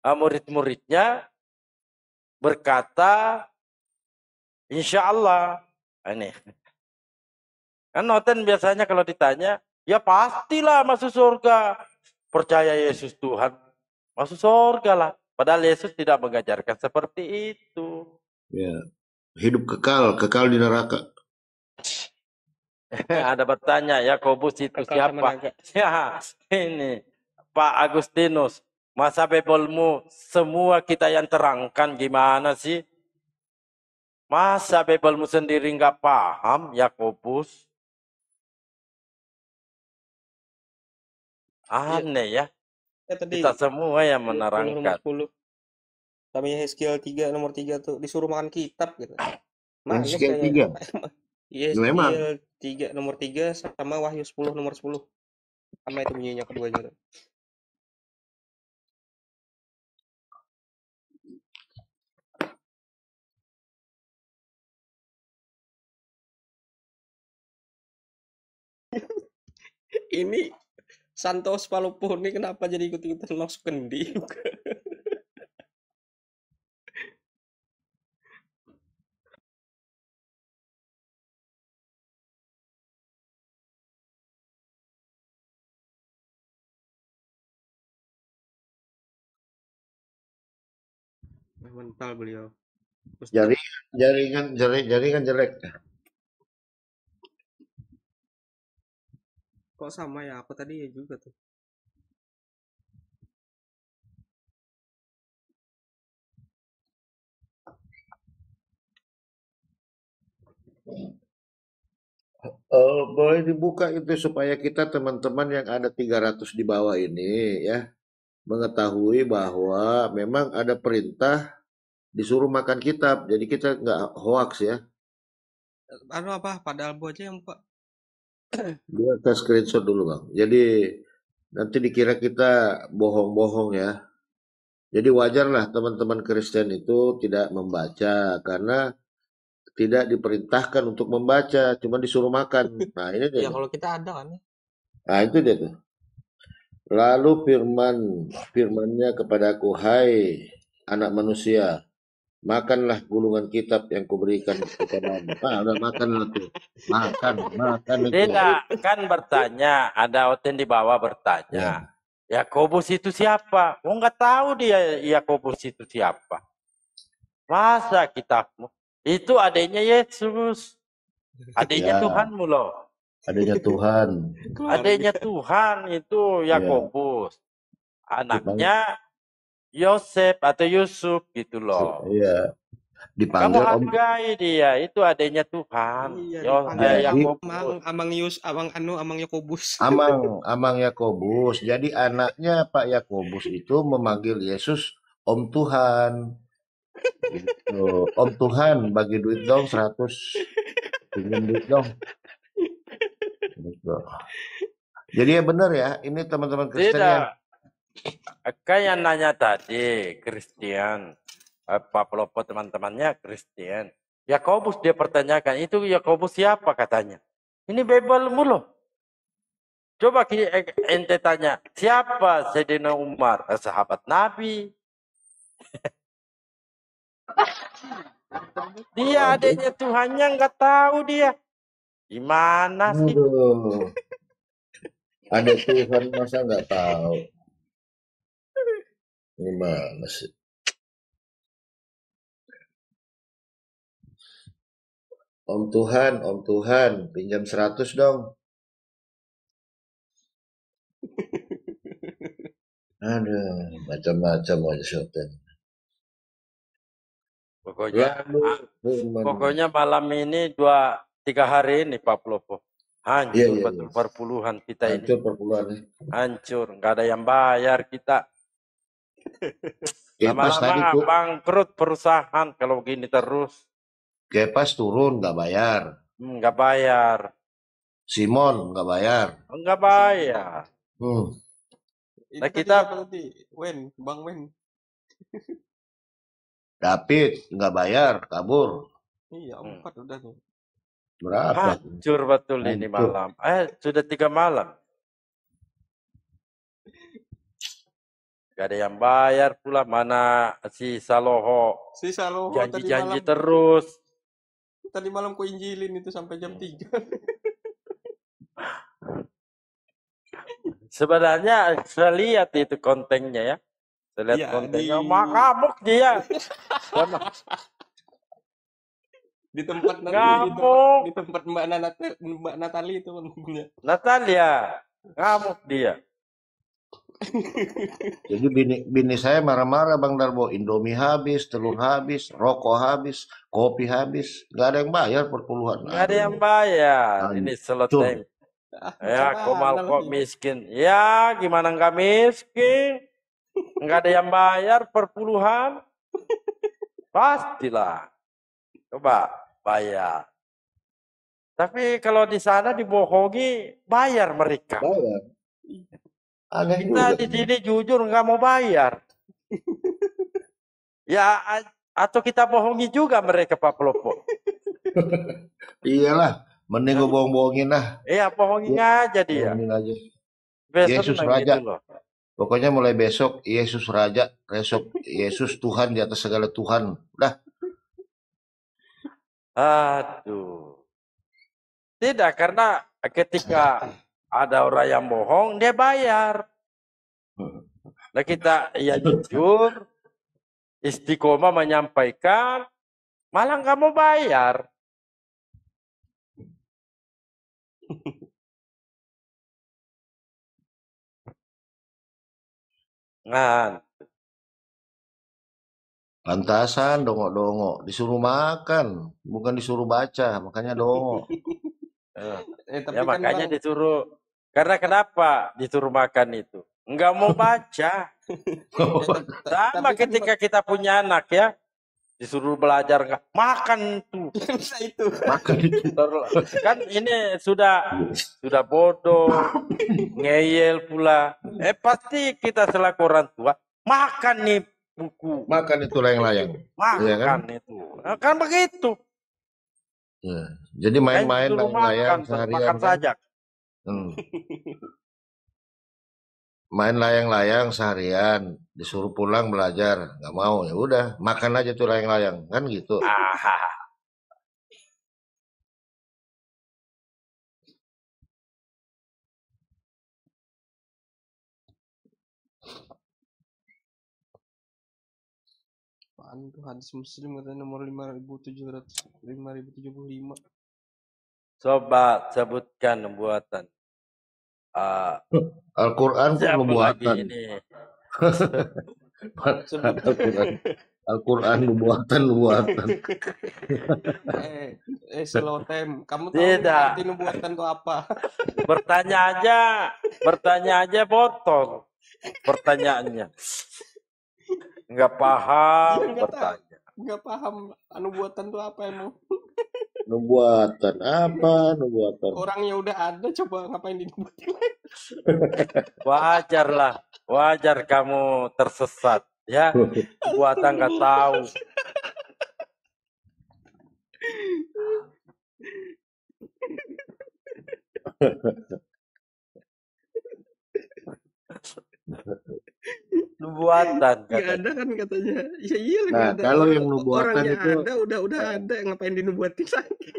eh, murid-muridnya berkata insya Allah nah, ini kan noten biasanya kalau ditanya ya pastilah masuk surga percaya Yesus Tuhan masuk surga lah padahal Yesus tidak mengajarkan seperti itu ya hidup kekal kekal di neraka ada bertanya ya itu kekal siapa ya ini Pak Agustinus, masa bebolmu semua kita yang terangkan gimana sih? Masa bebolmu sendiri nggak paham Yakobus? Iya. Aneh ya. ya tadi, kita semua yang menerangkan. 10, 10, Tapi Hezkiel 3 nomor 3 tuh disuruh makan kitab gitu. Nah, 3. Iya, Memang. 3 nomor 3 sama Wahyu 10 nomor 10. Sama itu bunyinya keduanya tuh. ini Santos ini kenapa jadi ikut-ikutan masuk kendi mental beliau. Terus jaringan jaringan jaringan jelek. kok sama ya aku tadi ya juga tuh Uh, boleh dibuka itu supaya kita teman-teman yang ada 300 di bawah ini ya mengetahui bahwa memang ada perintah disuruh makan kitab jadi kita nggak hoax ya anu apa padahal buat aja yang buka dia tes screenshot dulu Bang. Jadi nanti dikira kita bohong-bohong ya. Jadi wajarlah teman-teman Kristen itu tidak membaca karena tidak diperintahkan untuk membaca, cuma disuruh makan. Nah ini dia. Ya kalau kita ada kan. Nah itu dia tuh. Lalu firman, firmannya kepadaku, hai anak manusia, makanlah gulungan kitab yang kuberikan kepadamu. Ah, udah makan itu. Makan, makan itu. Tidak, kan bertanya, ada oten di bawah bertanya. Ya. Yakobus itu siapa? Oh, enggak tahu dia Yakobus itu siapa. Masa kitabmu? Itu adanya Yesus. Adanya ya. Tuhanmu loh. Adanya Tuhan. adanya Tuhan itu ya. Yakobus. Ya. Anaknya Yosef atau Yusuf gitu loh. Iya. Dipanggil Kamu hargai om... dia, itu adanya Tuhan. Iya, Yosef, Yakobus. Amang, Amang Yus, Amang Anu, Amang Yakobus. Amang, Amang Yakobus. Jadi anaknya Pak Yakobus itu memanggil Yesus Om Tuhan. Gitu. Om Tuhan bagi duit dong 100 pinjam duit dong. Gitu. Jadi ya benar ya, ini teman-teman Kristen Tidak. yang yang iya. nanya tadi, Christian, eh, Pak Pelopo teman-temannya Christian. Yakobus dia pertanyakan, itu Yakobus siapa katanya? Ini bebel mulu. Coba eh, ente tanya, siapa Sedina Umar? Eh, sahabat Nabi. dia adanya Tuhannya nggak tahu dia. Gimana sih? Aduh. Ada Tuhan masa nggak tahu. Gimana sih? Om Tuhan, Om Tuhan, pinjam 100 dong. Ada macam-macam aja syuting. Pokoknya, Lalu, ah, pokoknya malam ini dua tiga hari ini Pak Plopo. Hancur iya, iya, iya. perpuluhan kita Hancur ini. Hancur perpuluhan. Hancur, nggak ada yang bayar kita lama tadi tuh bangkrut perusahaan kalau begini terus. Kepas turun nggak bayar. Hmm, nggak hmm, bayar. Simon nggak bayar. Oh, nggak bayar. Hmm. Nah kita berarti Wen, Bang Wen. David nggak bayar, kabur. Iya, hmm. empat hmm. udah tuh. Berapa? Hancur betul Hancur. ini malam. Eh, sudah tiga malam. Gak ada yang bayar pula mana si Saloho. Si Saloho janji-janji terus. Tadi malam ku injilin itu sampai jam 3. Hmm. Sebenarnya saya lihat itu kontennya ya. Saya lihat ya, kontennya di... makamuk dia. di tempat nanti di tempat, di tempat Mbak Nana Mbak Natali itu namanya. Natalia ngamuk dia. Jadi bini, bini saya marah-marah Bang Darbo, Indomie habis, telur habis, rokok habis, kopi habis, nggak ada yang bayar perpuluhan. Nggak ada yang bayar, nah, ini seloteng. Ya, komal kok miskin. Ya, gimana nggak miskin? Nggak ada yang bayar perpuluhan? Pastilah. Coba bayar. Tapi kalau di sana dibohongi, bayar mereka. Bayar. Aneh kita juga. di sini jujur nggak mau bayar. ya atau kita bohongi juga mereka Pak Pelopo. Iyalah, mending gue bohong-bohongin lah. Iya, bohongin ya, aja dia. Bohongin aja. Besok Yesus Raja. Gitu Pokoknya mulai besok Yesus Raja, besok Yesus Tuhan di atas segala Tuhan. Udah. Aduh. Tidak karena ketika Ada orang yang bohong, dia bayar. Nah kita ya jujur, istiqomah menyampaikan, malah kamu bayar. Ngan. Lantasan dongok-dongok, disuruh makan, bukan disuruh baca, makanya dongok. Eh, ya, tapi ya kan makanya bang, disuruh karena kenapa disuruh makan itu? Enggak mau baca. Sama kan ketika kita punya anak ya, disuruh belajar enggak makan tuh. itu. Makan itu. Kan ini sudah sudah bodoh, ngeyel pula. Eh pasti kita selaku orang tua makan nih buku. Makan itu layang-layang. Iya kan? Makan ya kan? itu. Nah, kan begitu. Ya. Jadi main-main layang-layang seharian. Makan kan? saja. Hmm. Main layang-layang seharian, disuruh pulang belajar, nggak mau ya udah, makan aja tuh layang-layang, kan gitu. Aha. ribu tujuh hadis muslim katanya nomor puluh 5075 Coba sebutkan pembuatan Uh, Al-Quran pun nubuatan. Al-Quran. Al-Quran buatan, eh, eh slow time. Kamu tahu Tidak. arti nubuatan itu apa? bertanya aja, bertanya aja potong pertanyaannya. Enggak paham Nggak bertanya. Enggak paham anu buatan itu apa emang nubuatan apa nubuatan orangnya udah ada coba ngapain di wajar lah wajar kamu tersesat ya buatan nggak tahu nubuatan katanya. Ya ada kan katanya. Ya iya Nah, ada. kalau yang nubuatan Orangnya itu ada udah udah nah. ada ngapain dinubuatin lagi?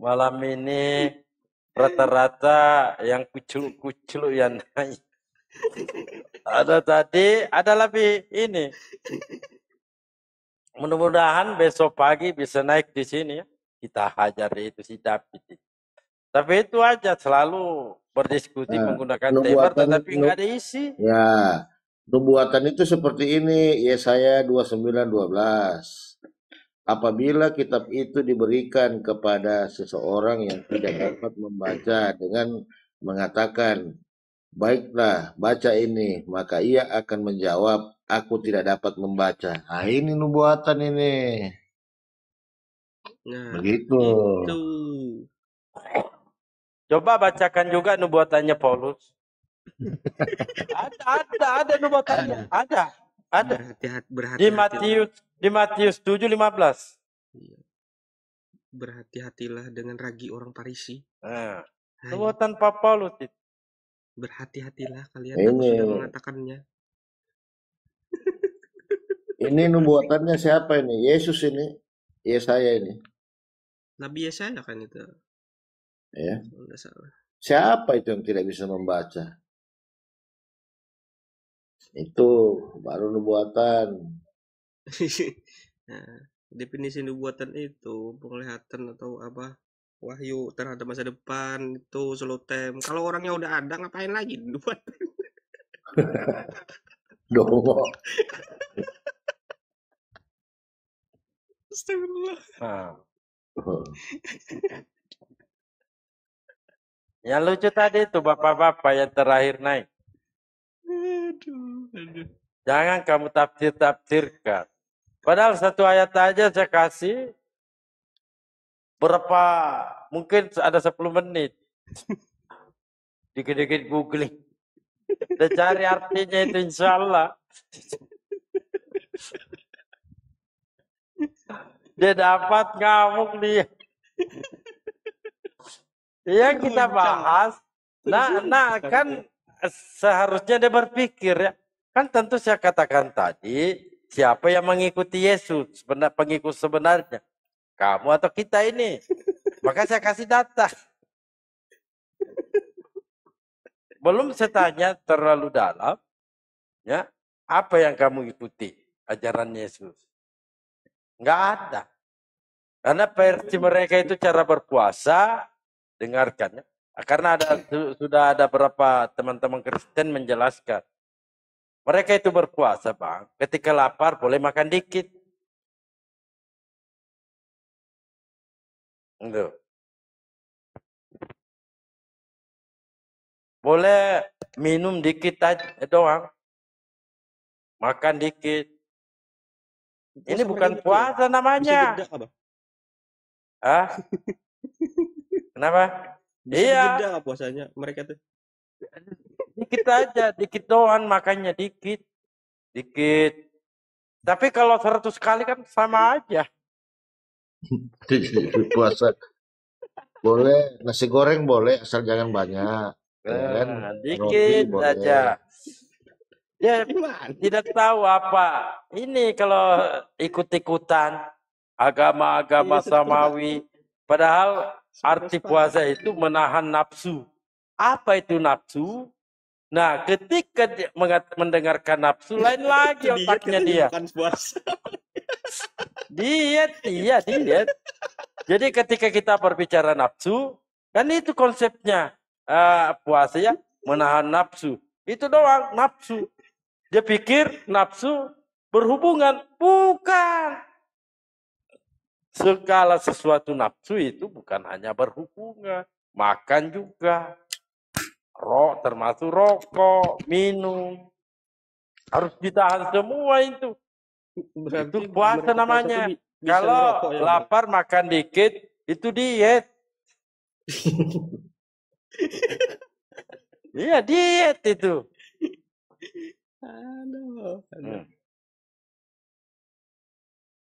Malam ini rata-rata yang kucul-kucul yang naik. Ada tadi, ada lebih ini. Mudah-mudahan besok pagi bisa naik di sini ya. Kita hajar itu si David. Tapi itu aja selalu berdiskusi nah, menggunakan tebar tapi nggak ada isi. Ya, pembuatan itu seperti ini Yesaya ya 29:12. Apabila kitab itu diberikan kepada seseorang yang tidak dapat membaca dengan mengatakan, "Baiklah, baca ini," maka ia akan menjawab, aku tidak dapat membaca. Nah, ini nubuatan ini. Nah, begitu. Itu. Coba bacakan juga nubuatannya Paulus. ada, ada, ada nubuatannya. Ada, ada. Nah, berhati-hati. Berhati, di Matius, di Matius tujuh lima belas. Iya. Berhati-hatilah dengan ragi orang Parisi. Nah, nubuatan Pak Paulus Berhati-hatilah kalian yang sudah mengatakannya ini nubuatannya siapa ini? Yesus ini. Yesaya iya, ini. Nabi Yesaya kan itu. Ya. Siapa itu yang tidak bisa membaca? Itu baru nubuatan. nah, definisi nubuatan itu penglihatan atau apa? Wahyu terhadap masa depan itu slow time. Kalau orangnya udah ada ngapain lagi nubuatan? Dongo. Astagfirullah. Nah. yang lucu tadi itu bapak-bapak yang terakhir naik. Aduh, Jangan kamu tafsir-tafsirkan. Padahal satu ayat aja saya kasih berapa, mungkin ada 10 menit. Dikit-dikit googling. Kita cari artinya itu insya Allah. dia dapat ngamuk dia yang kita bahas nah nah kan seharusnya dia berpikir ya kan tentu saya katakan tadi siapa yang mengikuti Yesus sebenar pengikut sebenarnya kamu atau kita ini maka saya kasih data belum saya tanya terlalu dalam ya apa yang kamu ikuti ajaran Yesus Nggak ada. Karena versi mereka itu cara berpuasa, dengarkan. Ya. Karena ada sudah ada beberapa teman-teman Kristen menjelaskan. Mereka itu berpuasa, Bang. Ketika lapar boleh makan dikit. Tuh. Gitu. Boleh minum dikit aja eh, doang. Makan dikit. Gitu ya. Puasa ini bukan puasa ya. namanya. Jeda, ah? Kenapa? Bisa iya. Jeda puasanya mereka tuh. Dikit aja, dikit doang makanya dikit. Dikit. Tapi kalau seratus kali kan sama aja. puasa. Boleh, nasi goreng boleh asal jangan banyak. Nah, dikit aja. Boleh. Ya, Gimana? tidak tahu apa. Ini kalau ikut-ikutan agama-agama iya, samawi. Padahal arti puasa itu menahan nafsu. Apa itu nafsu? Nah, ketika mendengarkan nafsu iya, lain lagi otaknya dia. diet, iya diet. Jadi ketika kita berbicara nafsu, kan itu konsepnya uh, puasa ya, menahan nafsu. Itu doang nafsu. Dia pikir nafsu berhubungan. Bukan. Segala sesuatu nafsu itu bukan hanya berhubungan. Makan juga. Rok termasuk rokok, minum. Harus ditahan semua itu. Berarti itu puasa namanya. Kalau ya, lapar makan dikit, itu diet. Iya diet itu. Aduh, Hmm.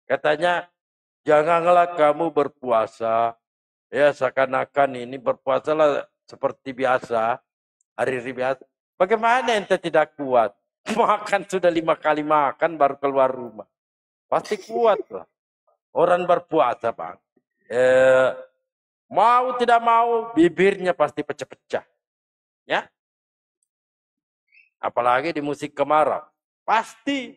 Katanya, janganlah kamu berpuasa. Ya, seakan-akan ini berpuasalah seperti biasa. Hari-hari biasa. Bagaimana ente tidak kuat? Makan sudah lima kali makan baru keluar rumah. Pasti kuat lah. Orang berpuasa, Bang. Eh, mau tidak mau, bibirnya pasti pecah-pecah. Ya, Apalagi di musik kemarau. Pasti.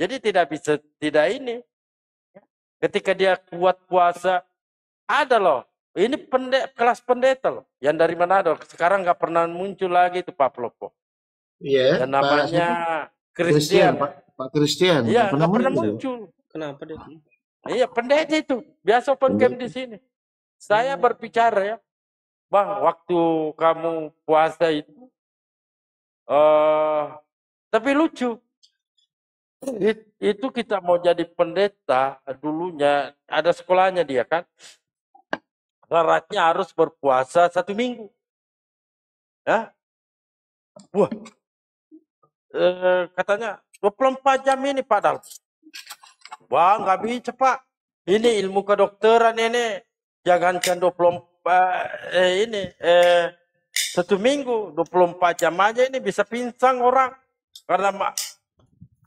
Jadi tidak bisa, tidak ini. Ketika dia kuat puasa, ada loh. Ini pendek, kelas pendeta loh. Yang dari Manado. Sekarang nggak pernah muncul lagi itu Pak Plopo. Iya. Yeah, yang namanya Pak, Christian. Pak, Christian. Iya, nggak pernah muncul. Kenapa dia? Iya, pendeta itu. Biasa pengkem di sini. Saya iya. berbicara ya bang waktu kamu puasa itu, uh, tapi lucu, It, itu kita mau jadi pendeta dulunya ada sekolahnya dia kan syaratnya harus berpuasa satu minggu ya wah e, katanya 24 jam ini padahal wah nggak bisa pak ini ilmu kedokteran ini jangankan 24 eh, ini eh, satu minggu 24 jam aja ini bisa pincang orang karena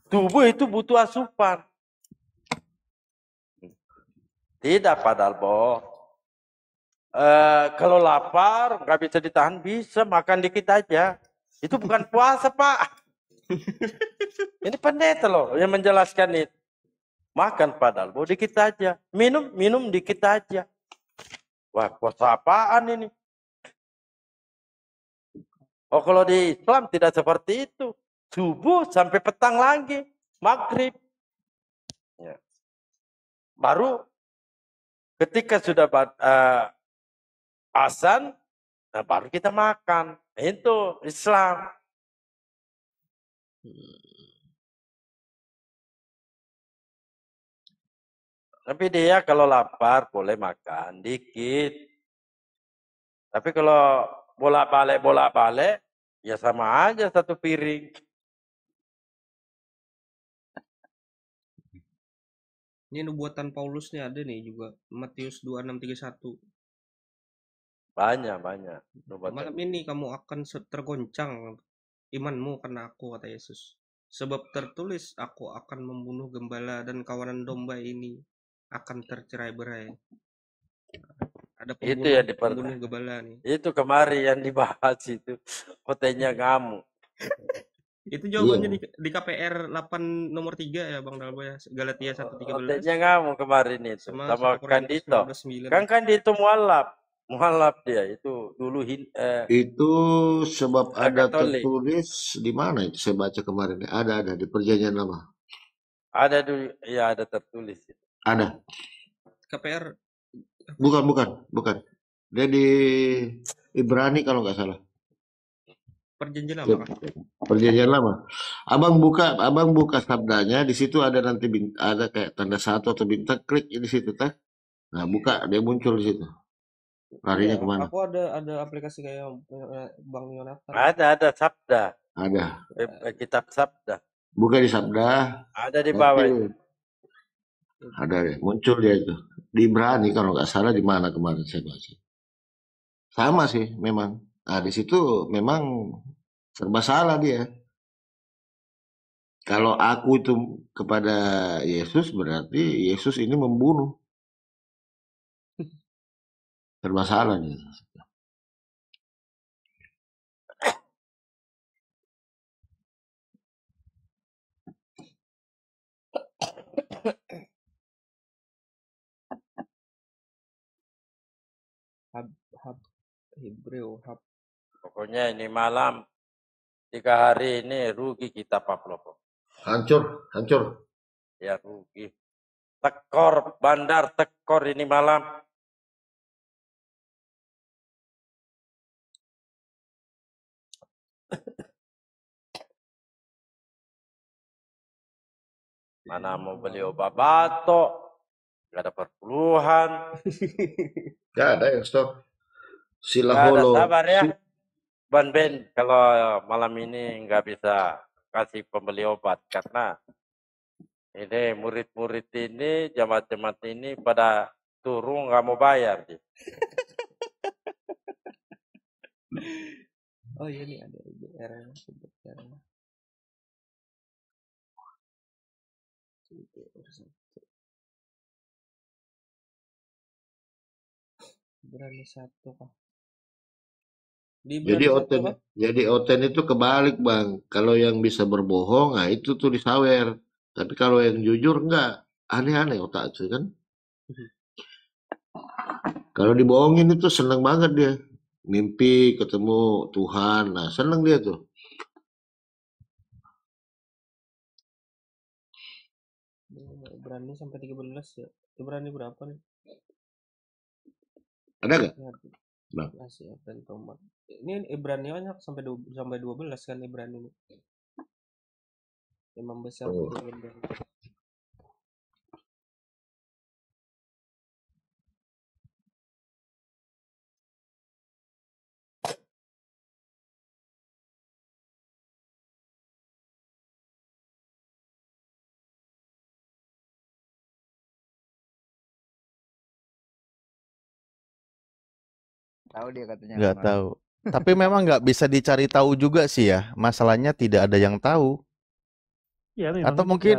tubuh itu butuh asupan. Tidak padahal dalbo Eh, kalau lapar nggak bisa ditahan bisa makan dikit aja. Itu bukan puasa pak. ini pendeta loh yang menjelaskan itu. Makan padahal bo dikit aja. Minum minum dikit aja. Wah, puasa apaan ini? Oh, kalau di Islam tidak seperti itu. Subuh sampai petang lagi, maghrib. Ya. Baru ketika sudah uh, eh, asan, nah baru kita makan. Itu Islam. Tapi dia kalau lapar boleh makan dikit. Tapi kalau bolak-balik bolak-balik ya sama aja satu piring. Ini nubuatan Paulusnya ada nih juga Matius 2631. Banyak banyak. Nubuatan. Malam ini kamu akan tergoncang imanmu karena aku kata Yesus. Sebab tertulis aku akan membunuh gembala dan kawanan domba ini akan tercerai berai ada itu ya di pembunuh gebala nih itu kemarin yang dibahas itu kotanya kamu iya. itu iya. jawabannya yeah. di, di KPR 8 nomor 3 ya Bang Dalbo ya Galatia 113 Kotanya kamu kemarin itu sama, sama Kandito kan Kandito mualaf mualaf dia itu dulu eh, itu sebab ada Katolik. tertulis di mana itu saya baca kemarin ada ada di perjanjian lama ada dulu ya ada tertulis itu ada. KPR? Bukan, bukan, bukan. Dia di Ibrani kalau nggak salah. Perjanjian lama. Ya, perjanjian lama. Abang buka, abang buka sabdanya. Di situ ada nanti bint, ada kayak tanda satu atau bintang. Klik di situ tak. Nah buka, dia muncul di situ. Larinya ya, kemana? Aku ada ada aplikasi kayak Bang Yonatan. Ada ada sabda. Ada. Eh, eh, kitab sabda. Buka di sabda. Ada di bawah. Ada ya, muncul dia itu. Di berani kalau nggak salah di mana kemarin saya baca. Sama sih memang. Nah di situ memang serba salah dia. Kalau aku itu kepada Yesus berarti Yesus ini membunuh. Serba salah dia. Hab Hebrew Hab. Pokoknya ini malam tiga hari ini rugi kita Pak Plopo. Hancur, hancur. Ya rugi. Tekor bandar tekor ini malam. Mana mau beli obat batuk, Gak ada perpuluhan. Gak ada yang stop. Silaholo. Nah, sabar ya. ban Ben, kalau malam ini nggak bisa kasih pembeli obat karena ini murid-murid ini, jemaat-jemaat ini pada turun nggak mau bayar. sih. oh iya nih ada IBR sebentar. Berani satu kah? Jadi Oten, apa? jadi Oten itu kebalik bang. Kalau yang bisa berbohong, nah itu tuh disawer. Tapi kalau yang jujur enggak, aneh-aneh otak itu kan. Mhm. Kalau dibohongin itu seneng banget dia. Mimpi ketemu Tuhan, nah seneng dia tuh. Oh, berani sampai 13 ya. Berani berapa nih? Ada gak? Nah. ya nah, Brand tomat. Ini Ibrani banyak sampai dua, sampai 12 kan Ibrani ini. Imam besar oh. tahu dia katanya. Nggak tahu. Tapi memang nggak bisa dicari tahu juga sih ya. Masalahnya tidak ada yang tahu. Ya, Atau mungkin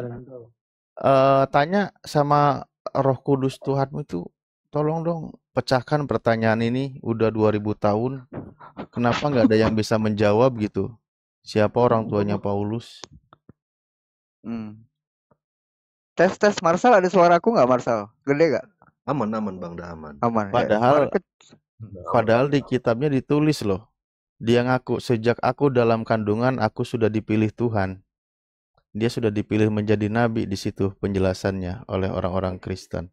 uh, tanya sama Roh Kudus Tuhanmu itu, tolong dong pecahkan pertanyaan ini. Udah 2000 tahun, kenapa nggak ada yang bisa menjawab gitu? Siapa orang tuanya Paulus? Hmm. Tes tes Marsal ada suaraku nggak Marsal? Gede gak? Aman aman Bang, udah aman. Aman. Ya. Padahal ya. Padahal di kitabnya ditulis loh. Dia ngaku, sejak aku dalam kandungan aku sudah dipilih Tuhan. Dia sudah dipilih menjadi nabi di situ penjelasannya oleh orang-orang Kristen.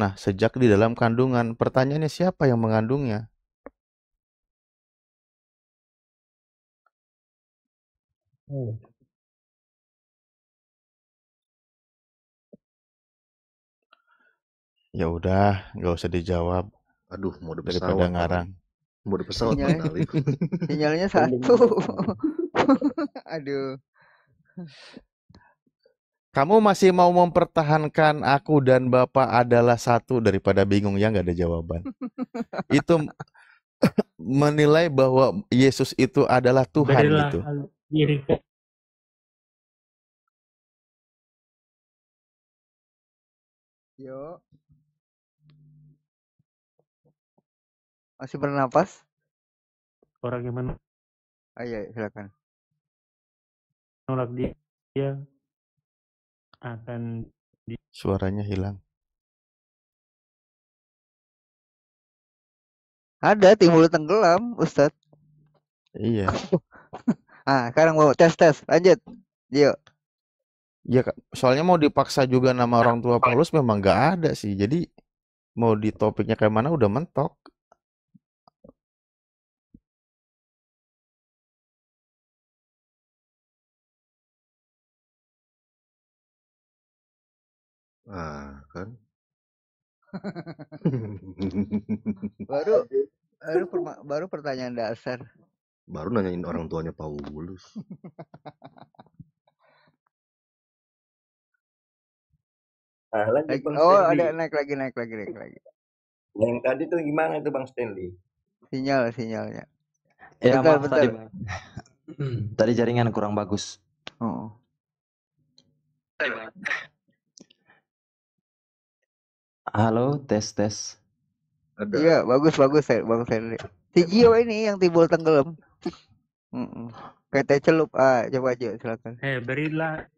Nah, sejak di dalam kandungan, pertanyaannya siapa yang mengandungnya? Oh. Ya udah, nggak usah dijawab. Aduh, mode pesawat. Daripada ngarang. Mode pesawat Sinyalnya, kali. sinyalnya satu. Aduh. Kamu masih mau mempertahankan aku dan Bapak adalah satu daripada bingung yang nggak ada jawaban. itu menilai bahwa Yesus itu adalah Tuhan Berilah gitu. Yo. Masih bernapas? Orang yang men ah, iya, iya, silakan. Menolak dia, dia akan di suaranya hilang. Ada timbul tenggelam, Ustad. Iya. ah, sekarang mau tes tes, lanjut. Yuk. Ya, soalnya mau dipaksa juga nama orang tua Paulus memang nggak ada sih. Jadi mau di topiknya kayak mana udah mentok. Ah, kan. baru baru perma, baru pertanyaan dasar. Baru nanyain orang tuanya Paulus. ah, lagi naik, oh, Stanley. ada naik lagi, naik lagi, naik lagi. Yang tadi tuh gimana tuh Bang Stanley? Sinyal, sinyalnya. Ya, bentar, maaf, bentar. Tadi, tadi jaringan kurang bagus. Oh. Halo, tes tes. Ada. Iya, bagus bagus Bang Sen. Si Gio ini yang timbul tenggelam. Heeh. Kayak celup. Ah, coba aja silakan. Eh, berilah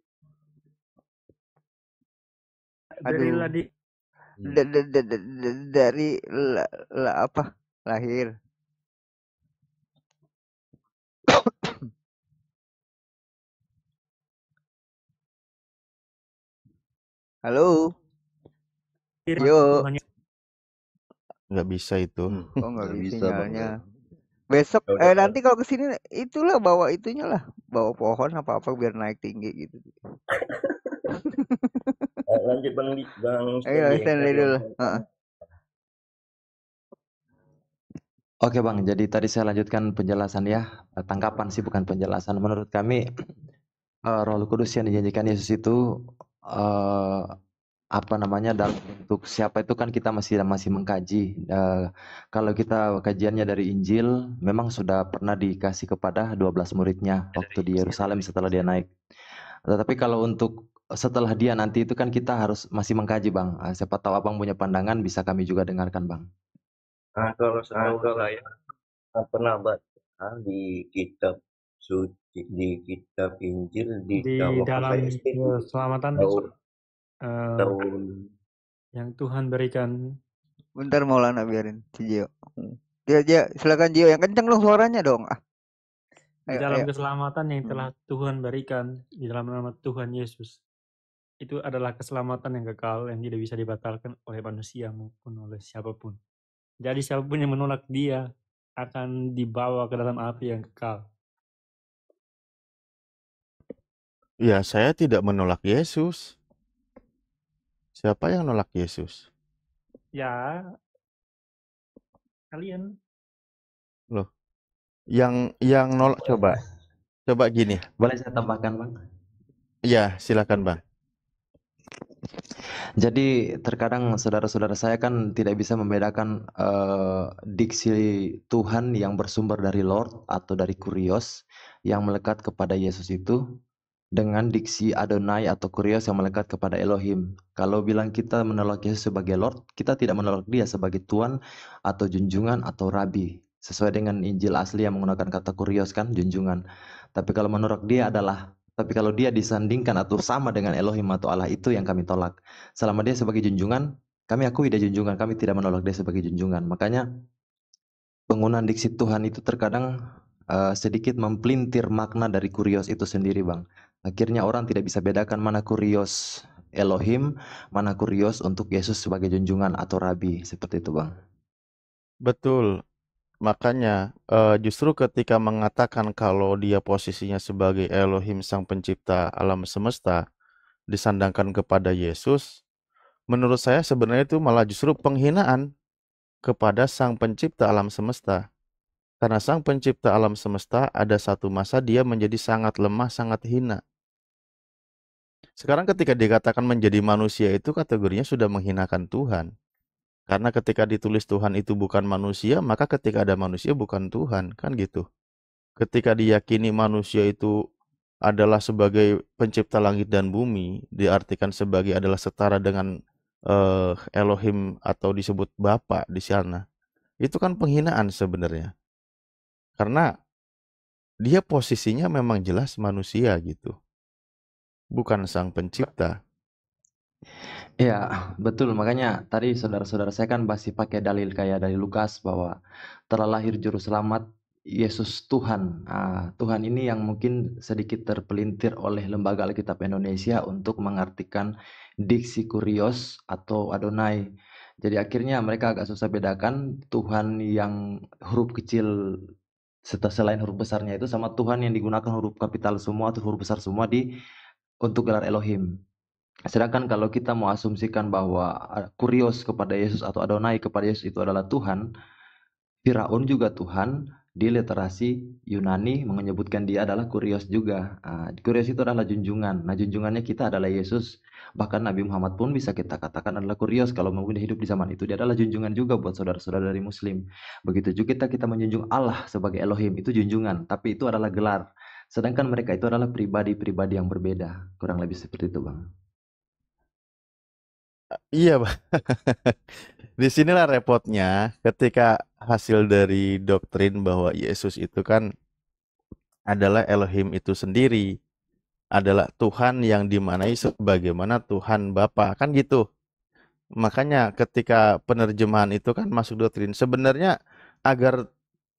berilah hmm. dari dari la, la apa lahir halo Iya, Yo. Nggak bisa itu. Hmm, oh enggak bisa. Sinyalnya. Besok eh nanti kalau ke sini itulah bawa itunya lah, bawa pohon apa apa biar naik tinggi gitu. Eh, lanjut bang bang. Ayo Stanley dulu. Oke bang, jadi tadi saya lanjutkan penjelasan ya eh, tangkapan sih bukan penjelasan. Menurut kami uh, Roh Kudus yang dijanjikan Yesus itu uh, apa namanya dalam bentuk siapa itu kan kita masih masih mengkaji. Uh, kalau kita kajiannya dari Injil, memang sudah pernah dikasih kepada 12 muridnya waktu di Yerusalem setelah dia naik. Tetapi kalau untuk setelah dia nanti itu kan kita harus masih mengkaji bang. Uh, siapa tahu abang punya pandangan bisa kami juga dengarkan bang. Nah, kalau nah, saya, kalau pernah baca di kitab suci di kitab Injil di, di dalam eh, keselamatan tahun yang Tuhan berikan. Bentar Maulana biarin si Jio. Hmm. Dia dia silakan Jio yang kencang dong suaranya dong. Ah. Ayo, di dalam ayo. keselamatan yang hmm. telah hmm. Tuhan berikan di dalam nama Tuhan Yesus. Itu adalah keselamatan yang kekal yang tidak bisa dibatalkan oleh manusia maupun oleh siapapun. Jadi siapapun yang menolak dia akan dibawa ke dalam api yang kekal. Ya, saya tidak menolak Yesus. Siapa yang nolak Yesus? Ya, kalian. Loh, yang yang nolak coba, coba gini. Boleh saya tambahkan, bang? Ya, silakan, bang. Jadi terkadang saudara-saudara saya kan tidak bisa membedakan uh, diksi Tuhan yang bersumber dari Lord atau dari Kurios yang melekat kepada Yesus itu dengan diksi Adonai atau Kurios yang melekat kepada Elohim. Kalau bilang kita menolak Yesus sebagai Lord, kita tidak menolak dia sebagai Tuan atau junjungan atau rabi. Sesuai dengan Injil asli yang menggunakan kata Kurios kan, junjungan. Tapi kalau menolak dia adalah tapi kalau dia disandingkan atau sama dengan Elohim atau Allah itu yang kami tolak. Selama dia sebagai junjungan, kami akui dia junjungan, kami tidak menolak dia sebagai junjungan. Makanya penggunaan diksi Tuhan itu terkadang uh, sedikit mempelintir makna dari kurios itu sendiri, Bang. Akhirnya orang tidak bisa bedakan mana kurios Elohim, mana kurios untuk Yesus sebagai junjungan atau rabi, seperti itu, Bang. Betul. Makanya uh, justru ketika mengatakan kalau dia posisinya sebagai Elohim sang pencipta alam semesta disandangkan kepada Yesus, menurut saya sebenarnya itu malah justru penghinaan kepada sang pencipta alam semesta. Karena sang pencipta alam semesta ada satu masa dia menjadi sangat lemah, sangat hina. Sekarang ketika dikatakan menjadi manusia itu kategorinya sudah menghinakan Tuhan. Karena ketika ditulis Tuhan itu bukan manusia, maka ketika ada manusia bukan Tuhan, kan gitu. Ketika diyakini manusia itu adalah sebagai pencipta langit dan bumi, diartikan sebagai adalah setara dengan uh, Elohim atau disebut Bapa di sana. Itu kan penghinaan sebenarnya. Karena dia posisinya memang jelas manusia gitu. Bukan sang pencipta. Ya, betul. Makanya tadi saudara-saudara saya kan masih pakai dalil kayak dari Lukas bahwa telah lahir juru selamat Yesus Tuhan. nah, Tuhan ini yang mungkin sedikit terpelintir oleh Lembaga Alkitab Indonesia untuk mengartikan diksi kurios atau Adonai. Jadi akhirnya mereka agak susah bedakan Tuhan yang huruf kecil setelah selain huruf besarnya itu sama Tuhan yang digunakan huruf kapital semua atau huruf besar semua di untuk gelar Elohim. Sedangkan kalau kita mau asumsikan bahwa ah, kurios kepada Yesus atau Adonai kepada Yesus itu adalah Tuhan, Firaun juga Tuhan, di literasi Yunani menyebutkan dia adalah kurios juga. Ah, kurios itu adalah junjungan. Nah, junjungannya kita adalah Yesus. Bahkan Nabi Muhammad pun bisa kita katakan adalah kurios kalau mungkin hidup di zaman itu dia adalah junjungan juga buat saudara-saudara dari muslim. Begitu juga kita kita menjunjung Allah sebagai Elohim itu junjungan, tapi itu adalah gelar. Sedangkan mereka itu adalah pribadi-pribadi yang berbeda. Kurang lebih seperti itu, Bang. Iya, Pak. Di sinilah repotnya ketika hasil dari doktrin bahwa Yesus itu kan adalah Elohim itu sendiri, adalah Tuhan yang dimanai sebagaimana Tuhan Bapa, kan gitu. Makanya ketika penerjemahan itu kan masuk doktrin, sebenarnya agar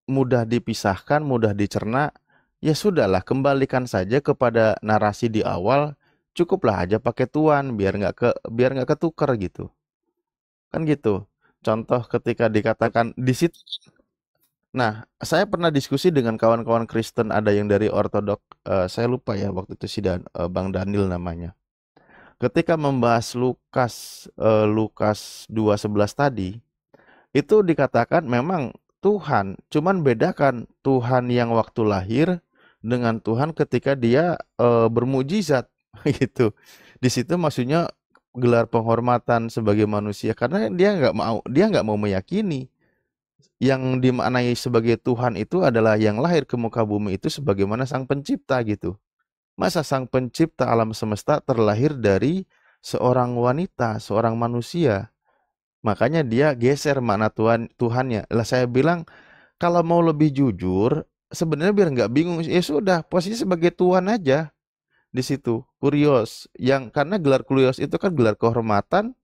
mudah dipisahkan, mudah dicerna, ya sudahlah kembalikan saja kepada narasi di awal cukuplah aja pakai tuan biar nggak ke biar nggak ketukar gitu kan gitu contoh ketika dikatakan di situ nah saya pernah diskusi dengan kawan-kawan Kristen ada yang dari Ortodok uh, saya lupa ya waktu itu si Dan, uh, Bang Daniel namanya ketika membahas Lukas uh, Lukas 2:11 tadi itu dikatakan memang Tuhan cuman bedakan Tuhan yang waktu lahir dengan Tuhan ketika dia e, bermujizat gitu. Di situ maksudnya gelar penghormatan sebagai manusia karena dia nggak mau dia nggak mau meyakini yang dimaknai sebagai Tuhan itu adalah yang lahir ke muka bumi itu sebagaimana sang pencipta gitu. Masa sang pencipta alam semesta terlahir dari seorang wanita, seorang manusia. Makanya dia geser makna Tuhan Tuhannya. Lah saya bilang kalau mau lebih jujur, sebenarnya biar nggak bingung, ya sudah posisi sebagai Tuhan aja di situ kurios yang karena gelar kurios itu kan gelar kehormatan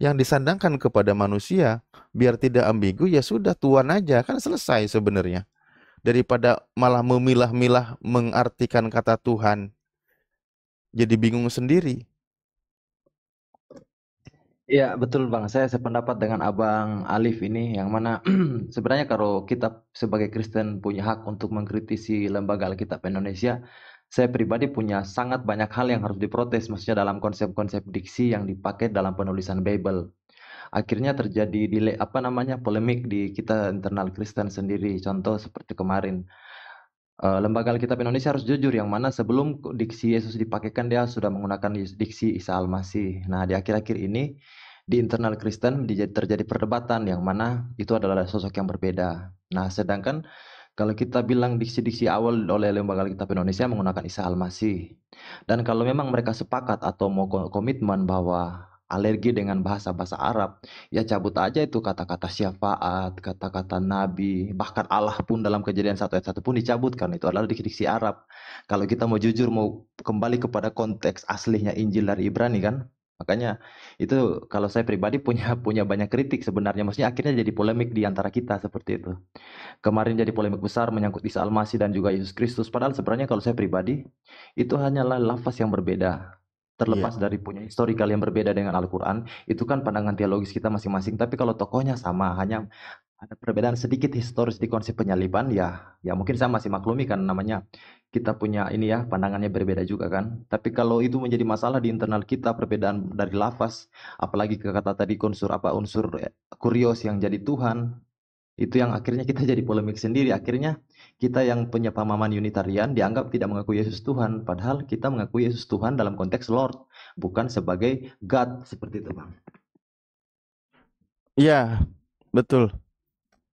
yang disandangkan kepada manusia biar tidak ambigu ya sudah tuan aja kan selesai sebenarnya daripada malah memilah-milah mengartikan kata Tuhan jadi bingung sendiri Ya betul bang, saya sependapat dengan abang Alif ini yang mana sebenarnya kalau kita sebagai Kristen punya hak untuk mengkritisi lembaga Alkitab Indonesia, saya pribadi punya sangat banyak hal yang harus diprotes, maksudnya dalam konsep-konsep diksi yang dipakai dalam penulisan Bible. Akhirnya terjadi delay, apa namanya polemik di kita internal Kristen sendiri. Contoh seperti kemarin, eh, Lembaga Alkitab Indonesia harus jujur yang mana sebelum diksi Yesus dipakaikan dia sudah menggunakan diksi Isa Al-Masih. Nah di akhir-akhir ini di internal Kristen terjadi perdebatan yang mana itu adalah sosok yang berbeda. Nah sedangkan kalau kita bilang diksi-diksi awal oleh Lembaga Alkitab Indonesia menggunakan Isa Al-Masih. Dan kalau memang mereka sepakat atau mau komitmen bahwa alergi dengan bahasa-bahasa Arab, ya cabut aja itu kata-kata syafaat, kata-kata nabi, bahkan Allah pun dalam kejadian satu ayat satu pun dicabut karena itu adalah diksi-diksi Arab. Kalau kita mau jujur mau kembali kepada konteks aslinya Injil dari Ibrani kan, Makanya itu kalau saya pribadi punya punya banyak kritik sebenarnya maksudnya akhirnya jadi polemik di antara kita seperti itu. Kemarin jadi polemik besar menyangkut Isa Al-Masih dan juga Yesus Kristus padahal sebenarnya kalau saya pribadi itu hanyalah lafaz yang berbeda. Terlepas yeah. dari punya historikal yang berbeda dengan Al-Qur'an, itu kan pandangan teologis kita masing-masing, tapi kalau tokohnya sama, hanya ada perbedaan sedikit historis di konsep penyaliban ya ya mungkin saya masih maklumi kan namanya kita punya ini ya pandangannya berbeda juga kan. Tapi kalau itu menjadi masalah di internal kita perbedaan dari lafaz, apalagi ke kata tadi unsur apa unsur eh, kurios yang jadi Tuhan, itu yang akhirnya kita jadi polemik sendiri. Akhirnya kita yang punya pemahaman unitarian dianggap tidak mengakui Yesus Tuhan, padahal kita mengakui Yesus Tuhan dalam konteks Lord, bukan sebagai God seperti itu, Bang. ya betul.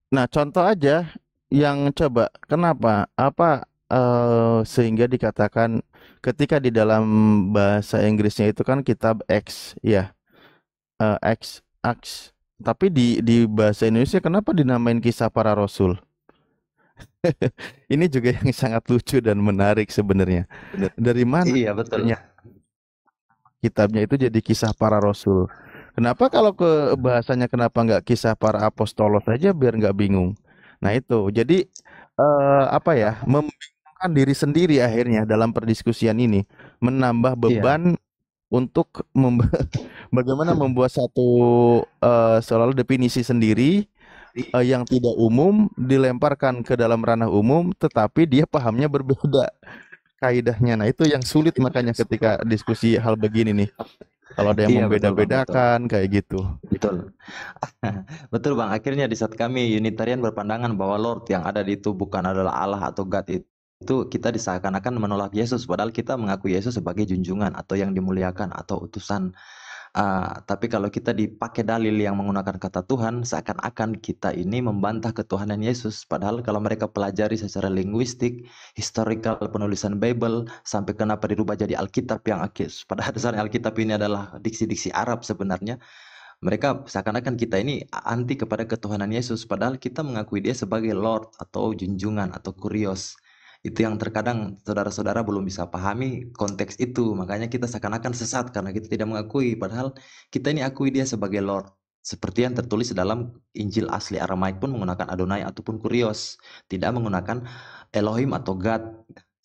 Nah, contoh aja yang coba kenapa apa Uh, sehingga dikatakan ketika di dalam bahasa Inggrisnya itu kan kitab X ya uh, X X tapi di di bahasa Indonesia kenapa dinamain kisah para rasul ini juga yang sangat lucu dan menarik sebenarnya dari mana iya betul kitabnya itu jadi kisah para rasul kenapa kalau ke bahasanya kenapa nggak kisah para apostolos saja biar nggak bingung nah itu jadi uh, apa ya mem- menyalahkan diri sendiri akhirnya dalam perdiskusian ini menambah iya. beban yeah. untuk memba bagaimana membuat satu uh, eh, selalu definisi sendiri uh, yang tidak umum dilemparkan ke dalam ranah umum tetapi dia pahamnya berbeda kaidahnya nah itu yang sulit makanya ketika diskusi hal begini nih kalau ada yang iya, membeda-bedakan kayak gitu. Betul. betul Bang, akhirnya di saat kami Unitarian berpandangan bahwa Lord yang ada di itu bukan adalah Allah atau God itu itu kita disakan akan menolak Yesus padahal kita mengaku Yesus sebagai junjungan atau yang dimuliakan atau utusan Uh, tapi kalau kita dipakai dalil yang menggunakan kata Tuhan, seakan-akan kita ini membantah ketuhanan Yesus. Padahal kalau mereka pelajari secara linguistik, historical penulisan Bible, sampai kenapa dirubah jadi Alkitab yang akis. pada dasarnya Alkitab ini adalah diksi-diksi Arab sebenarnya. Mereka seakan-akan kita ini anti kepada ketuhanan Yesus, padahal kita mengakui dia sebagai Lord atau junjungan atau kurios itu yang terkadang saudara-saudara belum bisa pahami konteks itu. Makanya kita seakan-akan sesat karena kita tidak mengakui. Padahal kita ini akui dia sebagai Lord. Seperti yang tertulis dalam Injil asli Aramaik pun menggunakan Adonai ataupun Kurios. Tidak menggunakan Elohim atau God.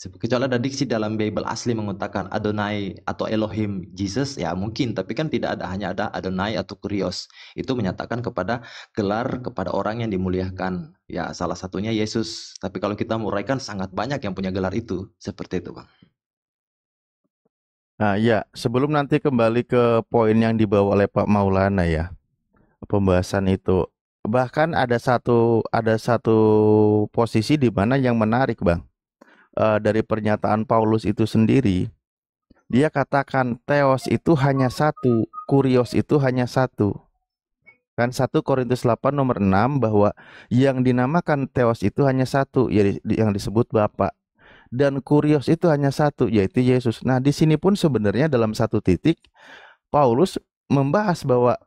Kecuali ada diksi dalam Bible asli mengatakan Adonai atau Elohim Jesus, ya mungkin, tapi kan tidak ada hanya ada Adonai atau Kurios. Itu menyatakan kepada gelar kepada orang yang dimuliakan. Ya salah satunya Yesus. Tapi kalau kita muraikan sangat banyak yang punya gelar itu, seperti itu, Bang. Nah, ya, sebelum nanti kembali ke poin yang dibawa oleh Pak Maulana ya. Pembahasan itu. Bahkan ada satu ada satu posisi di mana yang menarik, Bang uh, dari pernyataan Paulus itu sendiri, dia katakan teos itu hanya satu, kurios itu hanya satu. Kan 1 Korintus 8 nomor 6 bahwa yang dinamakan teos itu hanya satu, ya yang disebut Bapa. Dan kurios itu hanya satu, yaitu Yesus. Nah, di sini pun sebenarnya dalam satu titik Paulus membahas bahwa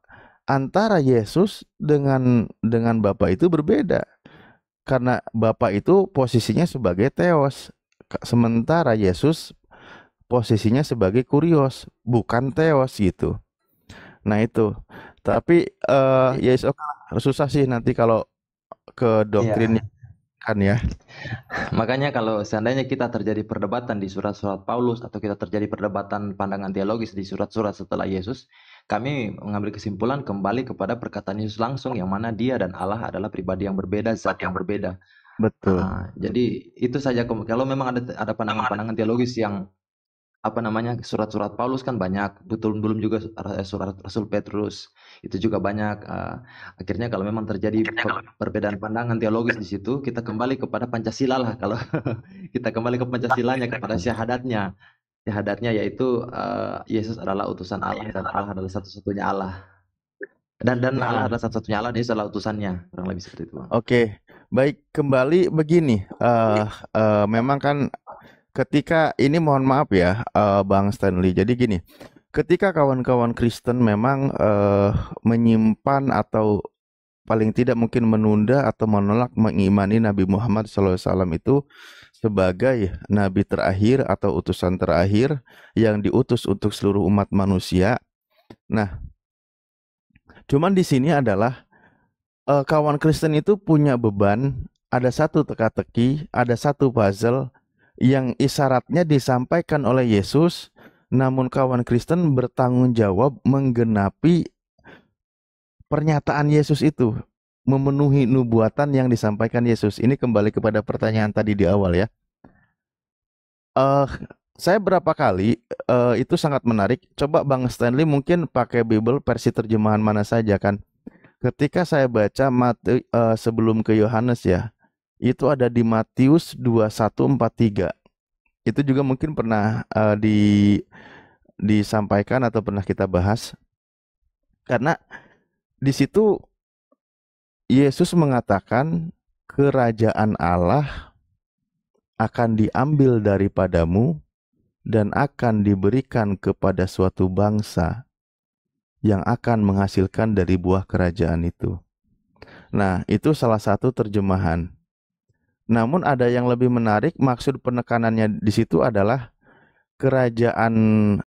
antara Yesus dengan dengan Bapa itu berbeda. Karena Bapa itu posisinya sebagai teos, Sementara Yesus posisinya sebagai kurios, bukan teos gitu. Nah itu. Tapi uh, ya yes, susah sih nanti kalau ke doktrinnya yeah. kan ya. Makanya kalau seandainya kita terjadi perdebatan di surat-surat Paulus atau kita terjadi perdebatan pandangan teologis di surat-surat setelah Yesus, kami mengambil kesimpulan kembali kepada perkataan Yesus langsung yang mana dia dan Allah adalah pribadi yang berbeda, zat yang berbeda. Betul. Nah, jadi itu saja kalau memang ada ada pandangan-pandangan teologis yang apa namanya surat-surat Paulus kan banyak, betul belum juga eh, surat Rasul Petrus itu juga banyak. Uh, akhirnya kalau memang terjadi per perbedaan pandangan teologis di situ, kita kembali kepada Pancasila lah kalau kita kembali ke Pancasilanya kepada syahadatnya. Syahadatnya yaitu uh, Yesus adalah utusan Allah dan Allah adalah satu-satunya Allah. Dan dan Allah adalah satu-satunya Allah, dan Yesus adalah utusannya, kurang lebih seperti itu. Oke. Okay. Baik, kembali begini. Uh, uh, memang kan ketika ini mohon maaf ya, uh, Bang Stanley. Jadi gini, ketika kawan-kawan Kristen memang uh, menyimpan atau paling tidak mungkin menunda atau menolak mengimani Nabi Muhammad SAW itu sebagai nabi terakhir atau utusan terakhir yang diutus untuk seluruh umat manusia. Nah, cuman di sini adalah uh, kawan Kristen itu punya beban, ada satu teka-teki, ada satu puzzle yang isyaratnya disampaikan oleh Yesus, namun kawan Kristen bertanggung jawab menggenapi pernyataan Yesus itu, memenuhi nubuatan yang disampaikan Yesus. Ini kembali kepada pertanyaan tadi di awal ya. Uh, saya berapa kali uh, itu sangat menarik. Coba Bang Stanley mungkin pakai Bible versi terjemahan mana saja kan ketika saya baca Mate, uh, sebelum ke Yohanes ya, itu ada di Matius 2143. Itu juga mungkin pernah uh, di disampaikan atau pernah kita bahas. Karena di situ Yesus mengatakan kerajaan Allah akan diambil daripadamu dan akan diberikan kepada suatu bangsa yang akan menghasilkan dari buah kerajaan itu. Nah, itu salah satu terjemahan. Namun ada yang lebih menarik, maksud penekanannya di situ adalah kerajaan